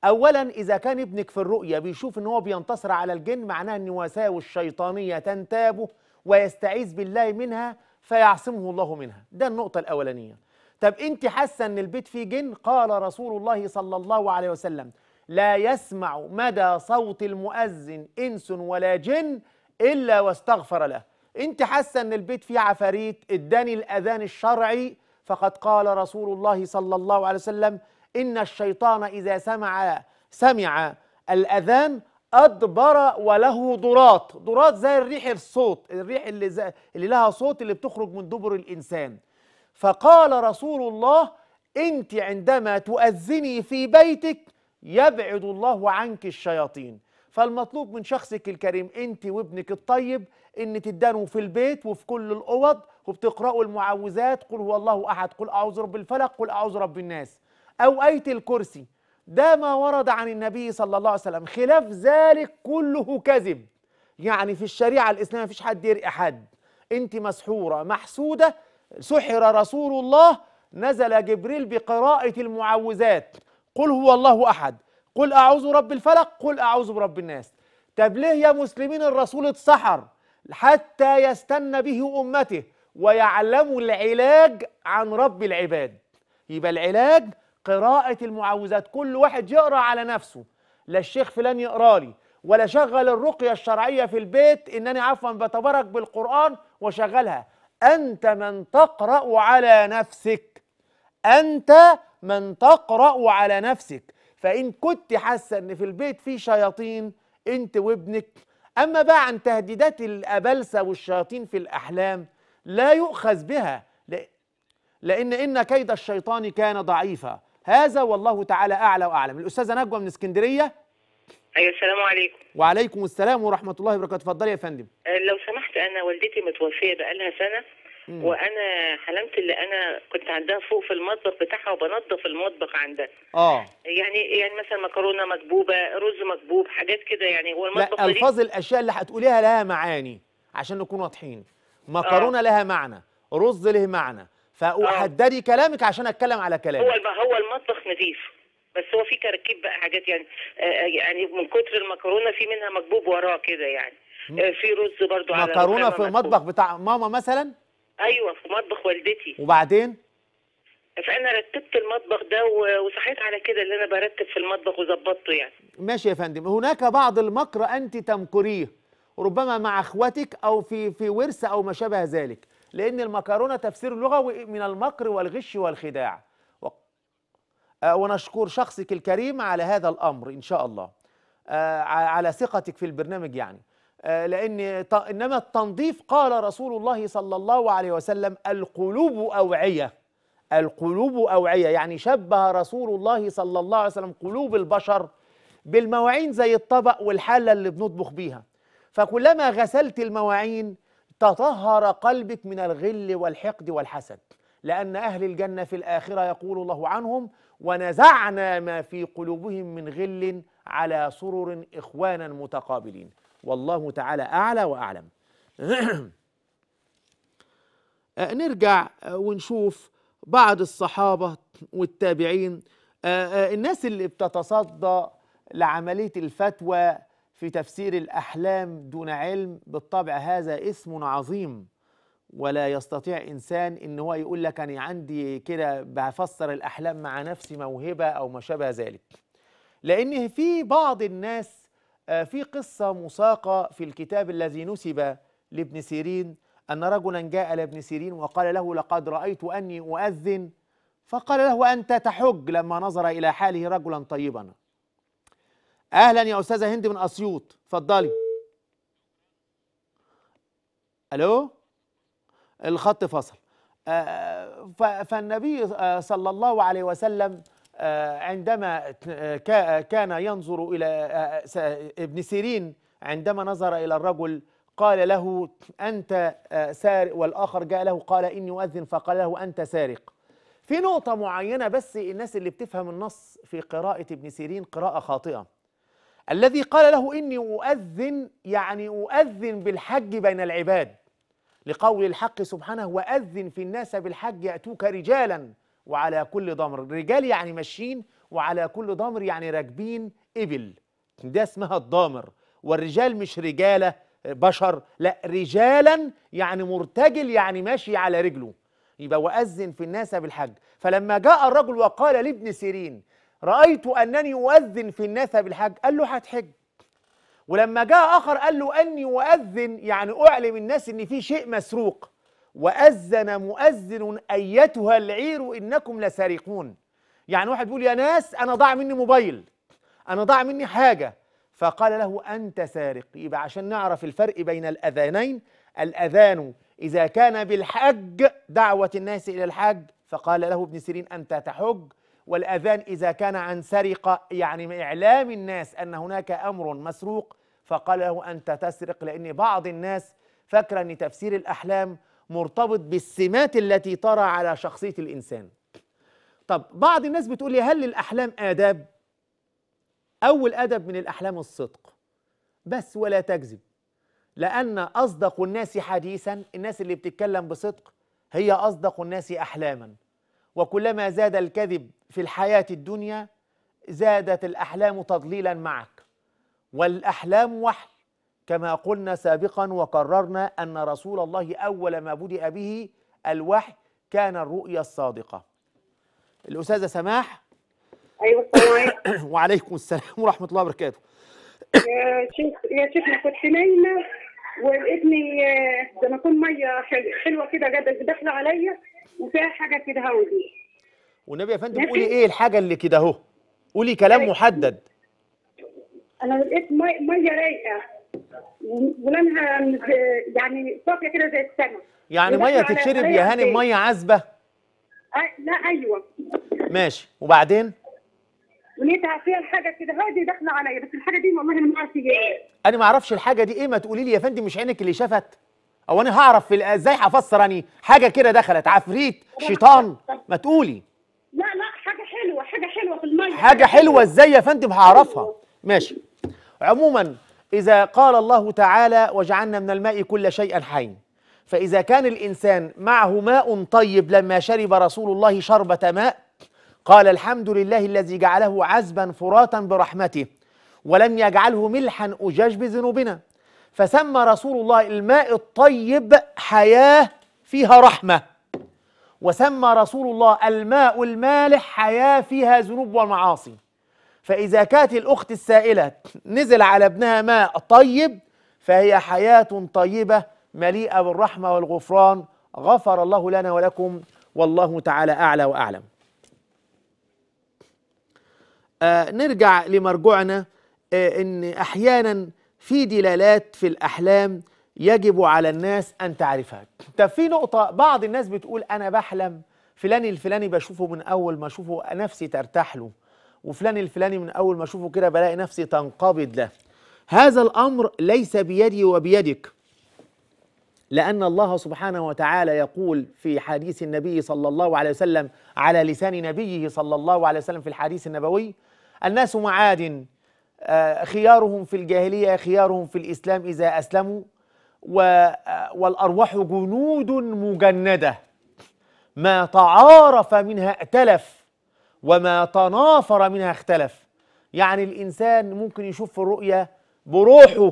Speaker 1: اولا اذا كان ابنك في الرؤيه بيشوف ان هو بينتصر على الجن معناه ان وساوس الشيطانيه تنتابه ويستعيذ بالله منها فيعصمه الله منها ده النقطه الاولانيه طب انت حاسه ان البيت فيه جن قال رسول الله صلى الله عليه وسلم لا يسمع مدى صوت المؤذن انس ولا جن إلا واستغفر له أنت حاسة أن البيت فيه عفاريت اداني الأذان الشرعي فقد قال رسول الله صلى الله عليه وسلم إن الشيطان إذا سمع سمع الأذان أدبر وله ضرات ضرات زي الريح الصوت الريح اللي, زي اللي لها صوت اللي بتخرج من دبر الإنسان فقال رسول الله أنت عندما تؤذني في بيتك يبعد الله عنك الشياطين فالمطلوب من شخصك الكريم انت وابنك الطيب ان تدانوا في البيت وفي كل الاوض وبتقراوا المعوذات قل هو الله احد قل اعوذ رب الفلق قل اعوذ رب الناس او ايه الكرسي ده ما ورد عن النبي صلى الله عليه وسلم خلاف ذلك كله كذب يعني في الشريعه الاسلاميه مفيش حد يرقي حد انت مسحوره محسوده سحر رسول الله نزل جبريل بقراءه المعوذات قل هو الله احد قل أعوذ برب الفلق قل أعوذ برب الناس طب ليه يا مسلمين الرسول اتسحر حتى يستنى به أمته ويعلموا العلاج عن رب العباد يبقى العلاج قراءة المعوذات كل واحد يقرأ على نفسه لا الشيخ فلان يقرأ لي ولا شغل الرقية الشرعية في البيت إنني عفوا بتبارك بالقرآن وشغلها أنت من تقرأ على نفسك أنت من تقرأ على نفسك فإن كنت حاسة إن في البيت في شياطين أنت وابنك أما بقى عن تهديدات الأبلسة والشياطين في الأحلام لا يؤخذ بها لأن إن كيد الشيطان كان ضعيفا هذا والله تعالى أعلى وأعلم الأستاذة نجوى من اسكندرية
Speaker 2: أيوة السلام عليكم
Speaker 1: وعليكم السلام ورحمة الله وبركاته اتفضلي يا فندم
Speaker 2: أه، لو سمحت أنا والدتي متوفية بقالها سنة وانا حلمت اللي انا كنت عندها فوق في المطبخ بتاعها وبنظف المطبخ عندها اه يعني يعني مثلا مكرونه مكبوبه رز مكبوب حاجات كده يعني هو المطبخ لا الفاظ
Speaker 1: الاشياء اللي هتقوليها لها معاني عشان نكون واضحين مكرونه آه. لها معنى رز له معنى فاحددي آه. كلامك عشان اتكلم على كلامك
Speaker 2: هو هو المطبخ نظيف بس هو في كركيب بقى حاجات يعني آه،, آه يعني من كتر المكرونه في منها مكبوب وراه كده يعني آه في رز برضو على مكرونه في المطبخ
Speaker 1: بتاع ماما مثلا
Speaker 2: ايوه في مطبخ والدتي وبعدين فانا رتبت المطبخ ده وصحيت على كده اللي انا برتب في المطبخ وظبطته يعني
Speaker 1: ماشي يا فندم هناك بعض المكر انت تمكريه ربما مع اخوتك او في في ورثه او ما شابه ذلك لان المكرونه تفسير لغوي من المكر والغش والخداع و... آه ونشكر شخصك الكريم على هذا الامر ان شاء الله آه على ثقتك في البرنامج يعني آه، لأن إنما التنظيف قال رسول الله صلى الله عليه وسلم القلوب أوعية القلوب أوعية يعني شبه رسول الله صلى الله عليه وسلم قلوب البشر بالمواعين زي الطبق والحلة اللي بنطبخ بيها فكلما غسلت المواعين تطهر قلبك من الغل والحقد والحسد لأن أهل الجنة في الآخرة يقول الله عنهم ونزعنا ما في قلوبهم من غل على سرر إخوانا متقابلين والله تعالى أعلى وأعلم آه، نرجع آه، ونشوف بعض الصحابة والتابعين آه، الناس اللي بتتصدى لعملية الفتوى في تفسير الأحلام دون علم بالطبع هذا اسم عظيم ولا يستطيع إنسان إن هو يقول لك أنا عندي كده بفسر الأحلام مع نفسي موهبة أو ما شابه ذلك لأن في بعض الناس آه، في قصة مساقة في الكتاب الذي نسب لابن سيرين أن رجلا جاء لابن سيرين وقال له لقد رأيت أني أؤذن فقال له أنت تحج لما نظر إلى حاله رجلا طيبا أهلا يا أستاذة هند من أسيوط تفضلي ألو الخط فصل آه، فالنبي آه، صلى الله عليه وسلم عندما آه، آه، كان ينظر إلى آه، ابن سيرين عندما نظر إلى الرجل قال له أنت سارق والآخر جاء له قال إني أؤذن فقال له أنت سارق في نقطة معينة بس الناس اللي بتفهم النص في قراءة ابن سيرين قراءة خاطئة الذي قال له إني أؤذن يعني أؤذن بالحج بين العباد لقول الحق سبحانه وأذن في الناس بالحج يأتوك رجالا وعلى كل ضمر رجال يعني ماشيين وعلى كل ضمر يعني راكبين إبل ده اسمها الضامر والرجال مش رجالة آه، بشر لا رجالا يعني مرتجل يعني ماشي على رجله يبقى وأذن في الناس بالحج فلما جاء الرجل وقال لابن سيرين رأيت أنني أؤذن في الناس بالحج قال له هتحج ولما جاء آخر قال له أني أؤذن يعني أعلم الناس إن في شيء مسروق وأذن مؤذن أيتها العير إنكم لسارقون يعني واحد بيقول يا ناس أنا ضاع مني موبايل أنا ضاع مني حاجة فقال له أنت سارق يبقى عشان نعرف الفرق بين الأذانين الأذان إذا كان بالحج دعوة الناس إلى الحج فقال له ابن سيرين أنت تحج والأذان إذا كان عن سرقة يعني إعلام الناس أن هناك أمر مسروق فقال له أنت تسرق لأن بعض الناس فاكرة أن تفسير الأحلام مرتبط بالسمات التي ترى على شخصية الإنسان طب بعض الناس بتقول لي هل للأحلام آداب؟ أول أدب من الأحلام الصدق بس ولا تكذب لأن أصدق الناس حديثا الناس اللي بتتكلم بصدق هي أصدق الناس أحلاما وكلما زاد الكذب في الحياة الدنيا زادت الأحلام تضليلا معك والأحلام وحي كما قلنا سابقا وقررنا أن رسول الله أول ما بدأ به الوحي كان الرؤيا الصادقة الأستاذة سماح أيوة السلام وعليكم السلام ورحمة الله وبركاته يا
Speaker 2: شيخ يا شيخنا في نايمة والابني آه، زي ما اكون ميه حلوه كده جدا داخله عليا وفيها حاجه كده اهو دي
Speaker 1: والنبي يا فندم قولي ايه الحاجه اللي كده اهو قولي كلام محدد
Speaker 2: انا لقيت ميه رايقه ولونها يعني صافيه كده زي السما
Speaker 1: يعني ميه تتشرب يا هانم ميه عذبه أه
Speaker 2: لا ايوه
Speaker 1: ماشي وبعدين
Speaker 2: ولقيتها فيها الحاجه كده هادي داخله عليا بس الحاجه دي والله ما اعرفش ايه
Speaker 1: انا ما اعرفش الحاجه دي ايه ما تقولي لي يا فندم مش عينك اللي شافت او انا هعرف في ازاي هفسر اني حاجه كده دخلت عفريت شيطان ما تقولي
Speaker 2: لا لا حاجه حلوه حاجه حلوه في الميه حاجه حلوه ازاي
Speaker 1: يا فندم هعرفها ماشي عموما إذا قال الله تعالى وجعلنا من الماء كل شيء حي فإذا كان الإنسان معه ماء طيب لما شرب رسول الله شربة ماء قال الحمد لله الذي جعله عذبا فراتا برحمته ولم يجعله ملحا أجاج بذنوبنا فسمى رسول الله الماء الطيب حياة فيها رحمة وسمى رسول الله الماء المالح حياة فيها ذنوب ومعاصي فإذا كانت الأخت السائلة نزل على ابنها ماء طيب فهي حياة طيبة مليئة بالرحمة والغفران غفر الله لنا ولكم والله تعالى أعلى وأعلم آه نرجع لمرجوعنا آه إن أحيانا في دلالات في الأحلام يجب على الناس أن تعرفها طب في نقطة بعض الناس بتقول أنا بحلم فلان الفلاني بشوفه من أول ما أشوفه نفسي ترتاح له وفلان الفلاني من أول ما أشوفه كده بلاقي نفسي تنقبض له هذا الأمر ليس بيدي وبيدك لأن الله سبحانه وتعالى يقول في حديث النبي صلى الله عليه وسلم على لسان نبيه صلى الله عليه وسلم في الحديث النبوي الناس معاد آه، خيارهم في الجاهلية خيارهم في الإسلام إذا أسلموا آه، والأرواح جنود مجندة ما تعارف منها ائتلف وما تنافر منها اختلف يعني الإنسان ممكن يشوف الرؤية بروحه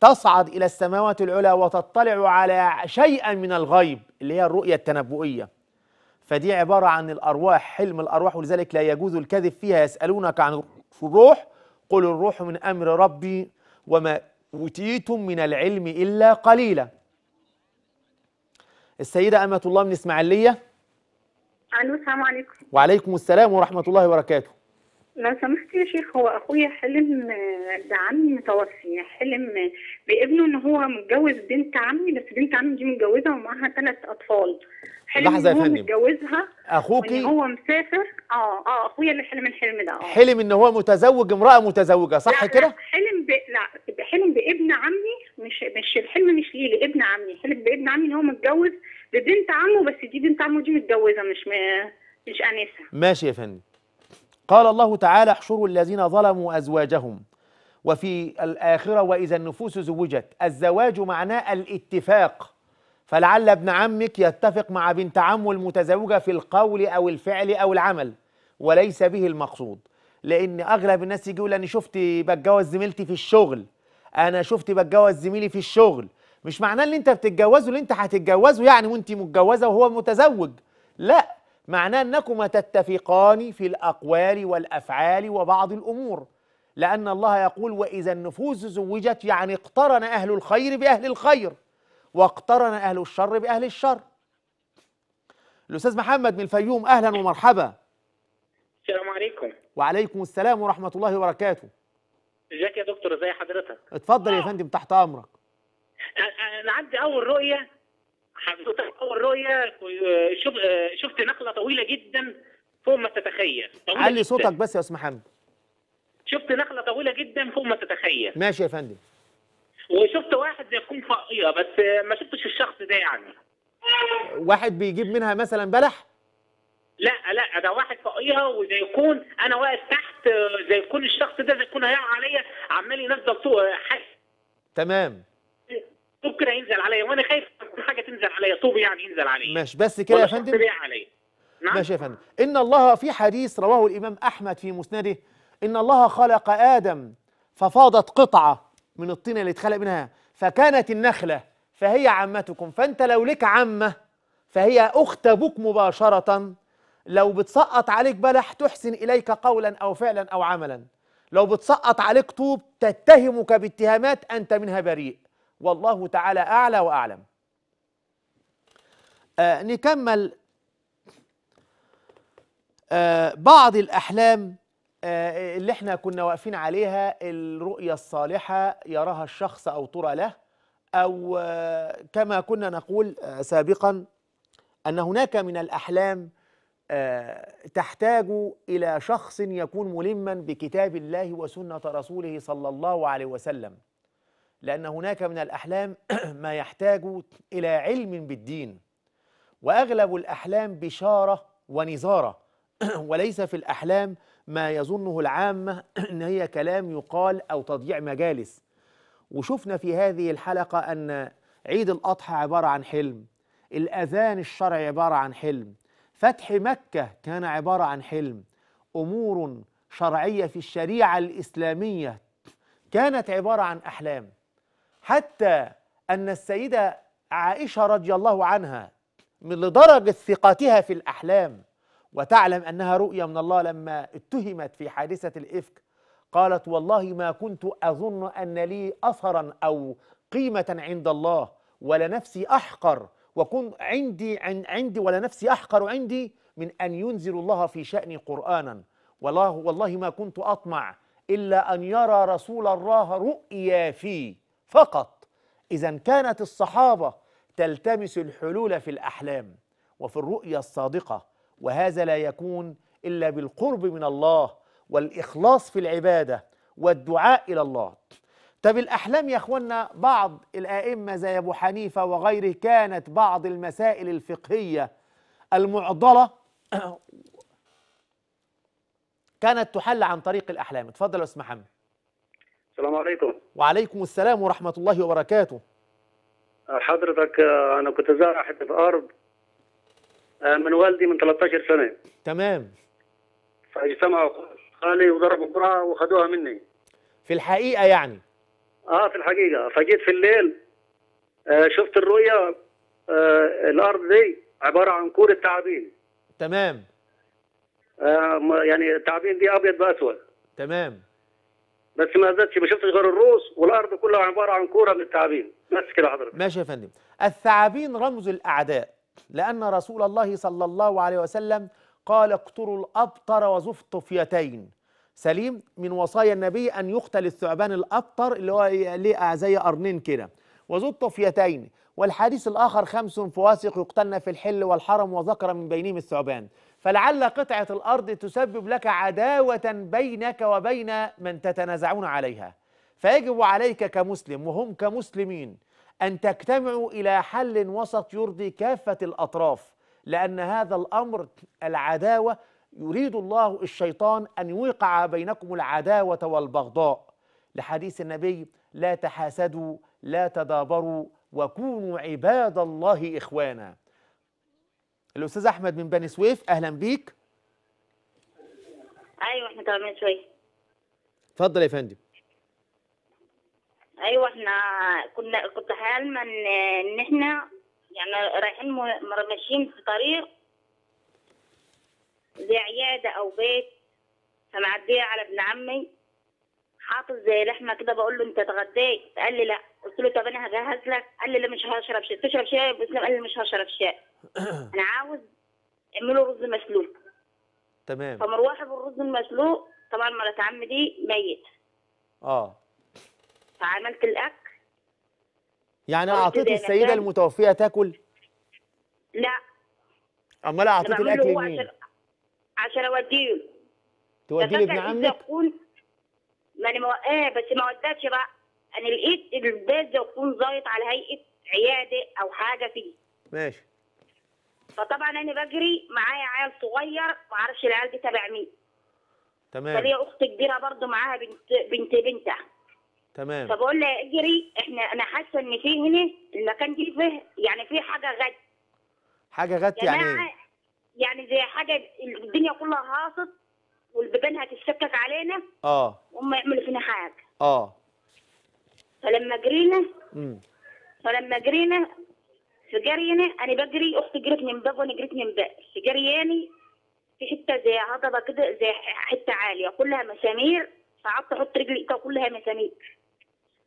Speaker 1: تصعد إلى السماوات العلى وتطلع على شيئا من الغيب اللي هي الرؤية التنبؤية فدي عبارة عن الأرواح حلم الأرواح ولذلك لا يجوز الكذب فيها يسألونك عن الروح قل الروح من أمر ربي وما أوتيتم من العلم إلا قليلا السيدة أمة الله من إسماعيلية
Speaker 2: الو السلام عليكم
Speaker 1: وعليكم السلام ورحمه الله وبركاته
Speaker 2: لو سمحت يا شيخ هو اخويا حلم ده عمي متوفي يعني حلم بابنه ان هو متجوز بنت عمي بس بنت عمي دي متجوزه ومعاها ثلاث اطفال
Speaker 1: حلم لحظه يا فندم متجوزها
Speaker 2: اخوكي هو مسافر اه اه اخويا اللي حلم الحلم ده اه حلم
Speaker 1: ان هو متزوج امراه متزوجه صح كده؟
Speaker 2: حلم ب... لا حلم بابن عمي مش مش الحلم مش ليه لابن عمي حلم بابن عمي ان هو متجوز لبنت عمه بس دي بنت عمه دي متجوزه مش م... مش انسه
Speaker 1: ماشي يا فندم قال الله تعالى احشروا الذين ظلموا ازواجهم وفي الاخره واذا النفوس زوجت الزواج معناه الاتفاق فلعل ابن عمك يتفق مع بنت عمه المتزوجه في القول او الفعل او العمل وليس به المقصود لان اغلب الناس يجي يقول انا شفت بتجوز زميلتي في الشغل انا شفت بتجوز زميلي في الشغل مش معناه ان انت بتتجوزه اللي انت هتتجوزه يعني وانت متجوزه وهو متزوج لا معناه انكما تتفقان في الاقوال والافعال وبعض الامور لان الله يقول واذا النفوس زوجت يعني اقترن اهل الخير باهل الخير واقترن اهل الشر باهل الشر الاستاذ محمد من الفيوم اهلا ومرحبا
Speaker 2: السلام عليكم
Speaker 1: وعليكم السلام ورحمه الله وبركاته
Speaker 2: ازيك يا دكتور ازي حضرتك
Speaker 1: اتفضل يا فندم تحت امرك
Speaker 2: انا عندي اول رؤيه حضرتك اول رؤيه شفت نقله طويله جدا فوق ما تتخيل
Speaker 1: علي صوتك بس يا استاذ محمد
Speaker 2: شفت نقله طويله جدا فوق ما تتخيل ماشي يا فندم وشفت واحد يكون فقيره بس ما شفتش الشخص ده يعني
Speaker 1: واحد بيجيب منها مثلا بلح
Speaker 2: لا لا ده واحد فوقيها وزي يكون انا واقف تحت زي يكون الشخص ده زي يكون هيقع عليا عمال ينزل صوت حاجه تمام ممكن هينزل عليا وانا خايف كل حاجه تنزل عليا طوب يعني
Speaker 1: ينزل عليا ماشي بس كده يا فندم عليا نعم ماشي يا فندم ان الله في حديث رواه الامام احمد في مسنده ان الله خلق ادم ففاضت قطعه من الطين اللي اتخلق منها فكانت النخله فهي عمتكم فانت لو لك عمه فهي اخت ابوك مباشره لو بتسقط عليك بلح تحسن اليك قولا او فعلا او عملا لو بتسقط عليك طوب تتهمك باتهامات انت منها بريء والله تعالى أعلى وأعلم آه نكمل آه بعض الأحلام آه اللي احنا كنا واقفين عليها الرؤية الصالحة يراها الشخص أو ترى له أو آه كما كنا نقول آه سابقا أن هناك من الأحلام آه، تحتاج إلى شخص يكون ملما بكتاب الله وسنة رسوله صلى الله عليه وسلم لأن هناك من الأحلام ما يحتاج إلى علم بالدين وأغلب الأحلام بشارة ونزارة وليس في الأحلام ما يظنه العامة إن هي كلام يقال أو تضييع مجالس وشفنا في هذه الحلقة أن عيد الأضحى عبارة عن حلم الأذان الشرعي عبارة عن حلم فتح مكة كان عبارة عن حلم أمور شرعية في الشريعة الإسلامية كانت عبارة عن أحلام حتى أن السيدة عائشة رضي الله عنها من لدرجة ثقتها في الأحلام وتعلم أنها رؤية من الله لما اتهمت في حادثة الإفك قالت والله ما كنت أظن أن لي أثرا أو قيمة عند الله ولا نفسي أحقر وكن عندي عندي ولا نفسي أحقر عندي من أن ينزل الله في شأني قرآنا والله والله ما كنت أطمع إلا أن يرى رسول الله رؤيا في فقط إذا كانت الصحابة تلتمس الحلول في الأحلام وفي الرؤيا الصادقة وهذا لا يكون إلا بالقرب من الله والإخلاص في العبادة والدعاء إلى الله طب الأحلام يا أخوانا بعض الآئمة زي أبو حنيفة وغيره كانت بعض المسائل الفقهية المعضلة كانت تحل عن طريق الأحلام اتفضل يا أستاذ محمد السلام عليكم وعليكم السلام ورحمة الله وبركاته
Speaker 2: حضرتك آه، أنا كنت زارع حتة أرض آه، من والدي من 13 سنة تمام فاجتمعوا خالي وضربوا قرعة وخدوها مني
Speaker 1: في الحقيقة يعني
Speaker 2: اه في الحقيقة فجيت في الليل آه شفت الرؤية آه الأرض دي عبارة عن كورة تعابين تمام آه يعني التعابين دي أبيض بأسود تمام بس ما زادش ما شفتش غير الروس والارض كلها عباره عن كوره من الثعابين بس كده حضرتك
Speaker 1: ماشي يا فندم الثعابين رمز الاعداء لان رسول الله صلى الله عليه وسلم قال اقتلوا الابطر وذو الطفيتين سليم من وصايا النبي ان يقتل الثعبان الابطر اللي هو ليه زي قرنين كده وذو الطفيتين والحديث الاخر خمس فواسق يقتلن في الحل والحرم وذكر من بينهم الثعبان فلعل قطعة الأرض تسبب لك عداوة بينك وبين من تتنازعون عليها فيجب عليك كمسلم وهم كمسلمين أن تجتمعوا إلى حل وسط يرضي كافة الأطراف لأن هذا الأمر العداوة يريد الله الشيطان أن يوقع بينكم العداوة والبغضاء لحديث النبي لا تحاسدوا لا تدابروا وكونوا عباد الله إخوانا الاستاذ احمد من بني سويف اهلا بيك
Speaker 2: ايوه احنا تمام شويه
Speaker 1: اتفضل يا فندم
Speaker 2: ايوه احنا كنا كنت حالما ان احنا يعني رايحين ماشيين في طريق زي عياده او بيت فمعديه على ابن عمي حاطط زي لحمه كده بقول له انت اتغديت قال لي لا قلت له طب انا هجهز لك قال لي لا مش هشرب شاي تشرب شاي ابو اسلام قال لي مش هشرب شاي انا عاوز اعمله رز مسلوق تمام فمروحه بالرز المسلوق طبعا مرات عمي دي ميت اه فعملت الاكل
Speaker 1: يعني اعطيت السيده المتوفيه تاكل لا امال اعطيت الاكل لمين
Speaker 2: عشان اوديه
Speaker 1: توديه لابن عمك
Speaker 2: ما انا ايه بس ما ودتش بقى انا لقيت الباز ده يكون زايط على هيئه عياده او حاجه فيه ماشي فطبعا انا بجري معايا عيال صغير ما اعرفش العيال دي تبع مين تمام فليا اخت كبيره برضو معاها بنت بنت بنتها تمام فبقول لها اجري احنا انا حاسه ان في هنا المكان دي فيه يعني في حاجه غد
Speaker 1: حاجه غد يعني ايه؟
Speaker 2: يعني زي حاجه الدنيا كلها هاصط والبيبان هتتشكك علينا اه وهم يعملوا فينا حاجه اه فلما جرينا فلما جرينا في جرينا انا بجري اختي جريت من باب وانا جريت من باب في جرياني في حته زي هضبه كده زي حته عاليه كلها مسامير فقعدت احط رجلي كلها مسامير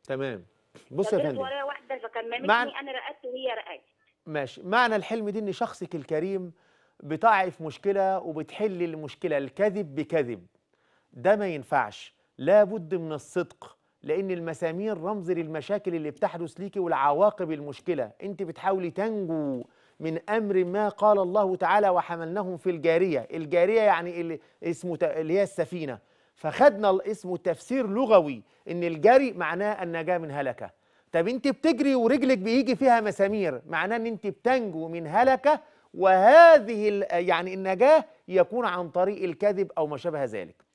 Speaker 1: تمام بص يا فندم ورايا
Speaker 2: واحده فكممتني مع... انا رقدت وهي رقدت
Speaker 1: ماشي معنى الحلم دي ان شخصك الكريم بتعرف مشكله وبتحل المشكله الكذب بكذب ده ما ينفعش لابد من الصدق لأن المسامير رمز للمشاكل اللي بتحدث ليكي والعواقب المشكلة أنت بتحاولي تنجو من أمر ما قال الله تعالى وحملناهم في الجارية الجارية يعني اللي, اسمه اللي هي السفينة فخدنا الاسم تفسير لغوي أن الجري معناه النجاة من هلكة طب أنت بتجري ورجلك بيجي فيها مسامير معناه أن أنت بتنجو من هلكة وهذه يعني النجاة يكون عن طريق الكذب أو ما شابه ذلك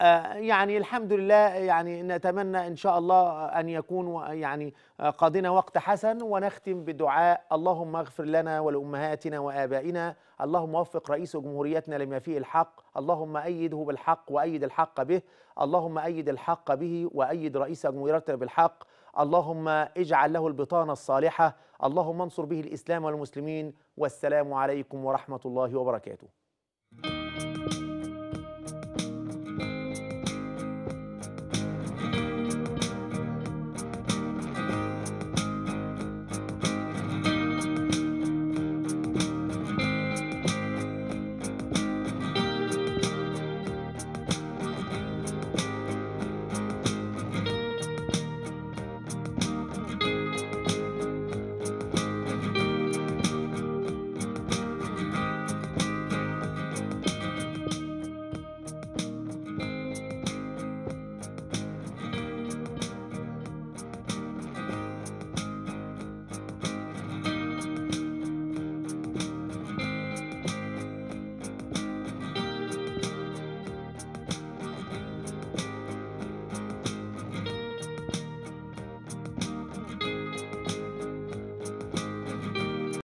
Speaker 1: آه، يعني الحمد لله يعني نتمنى ان شاء الله ان يكون يعني آه، قضينا وقت حسن ونختم بدعاء اللهم اغفر لنا ولامهاتنا وابائنا اللهم وفق رئيس جمهوريتنا لما فيه الحق اللهم ايده بالحق وايد الحق به اللهم ايد الحق به وايد رئيس جمهوريتنا بالحق اللهم اجعل له البطانه الصالحه اللهم انصر به الاسلام والمسلمين والسلام عليكم ورحمه الله وبركاته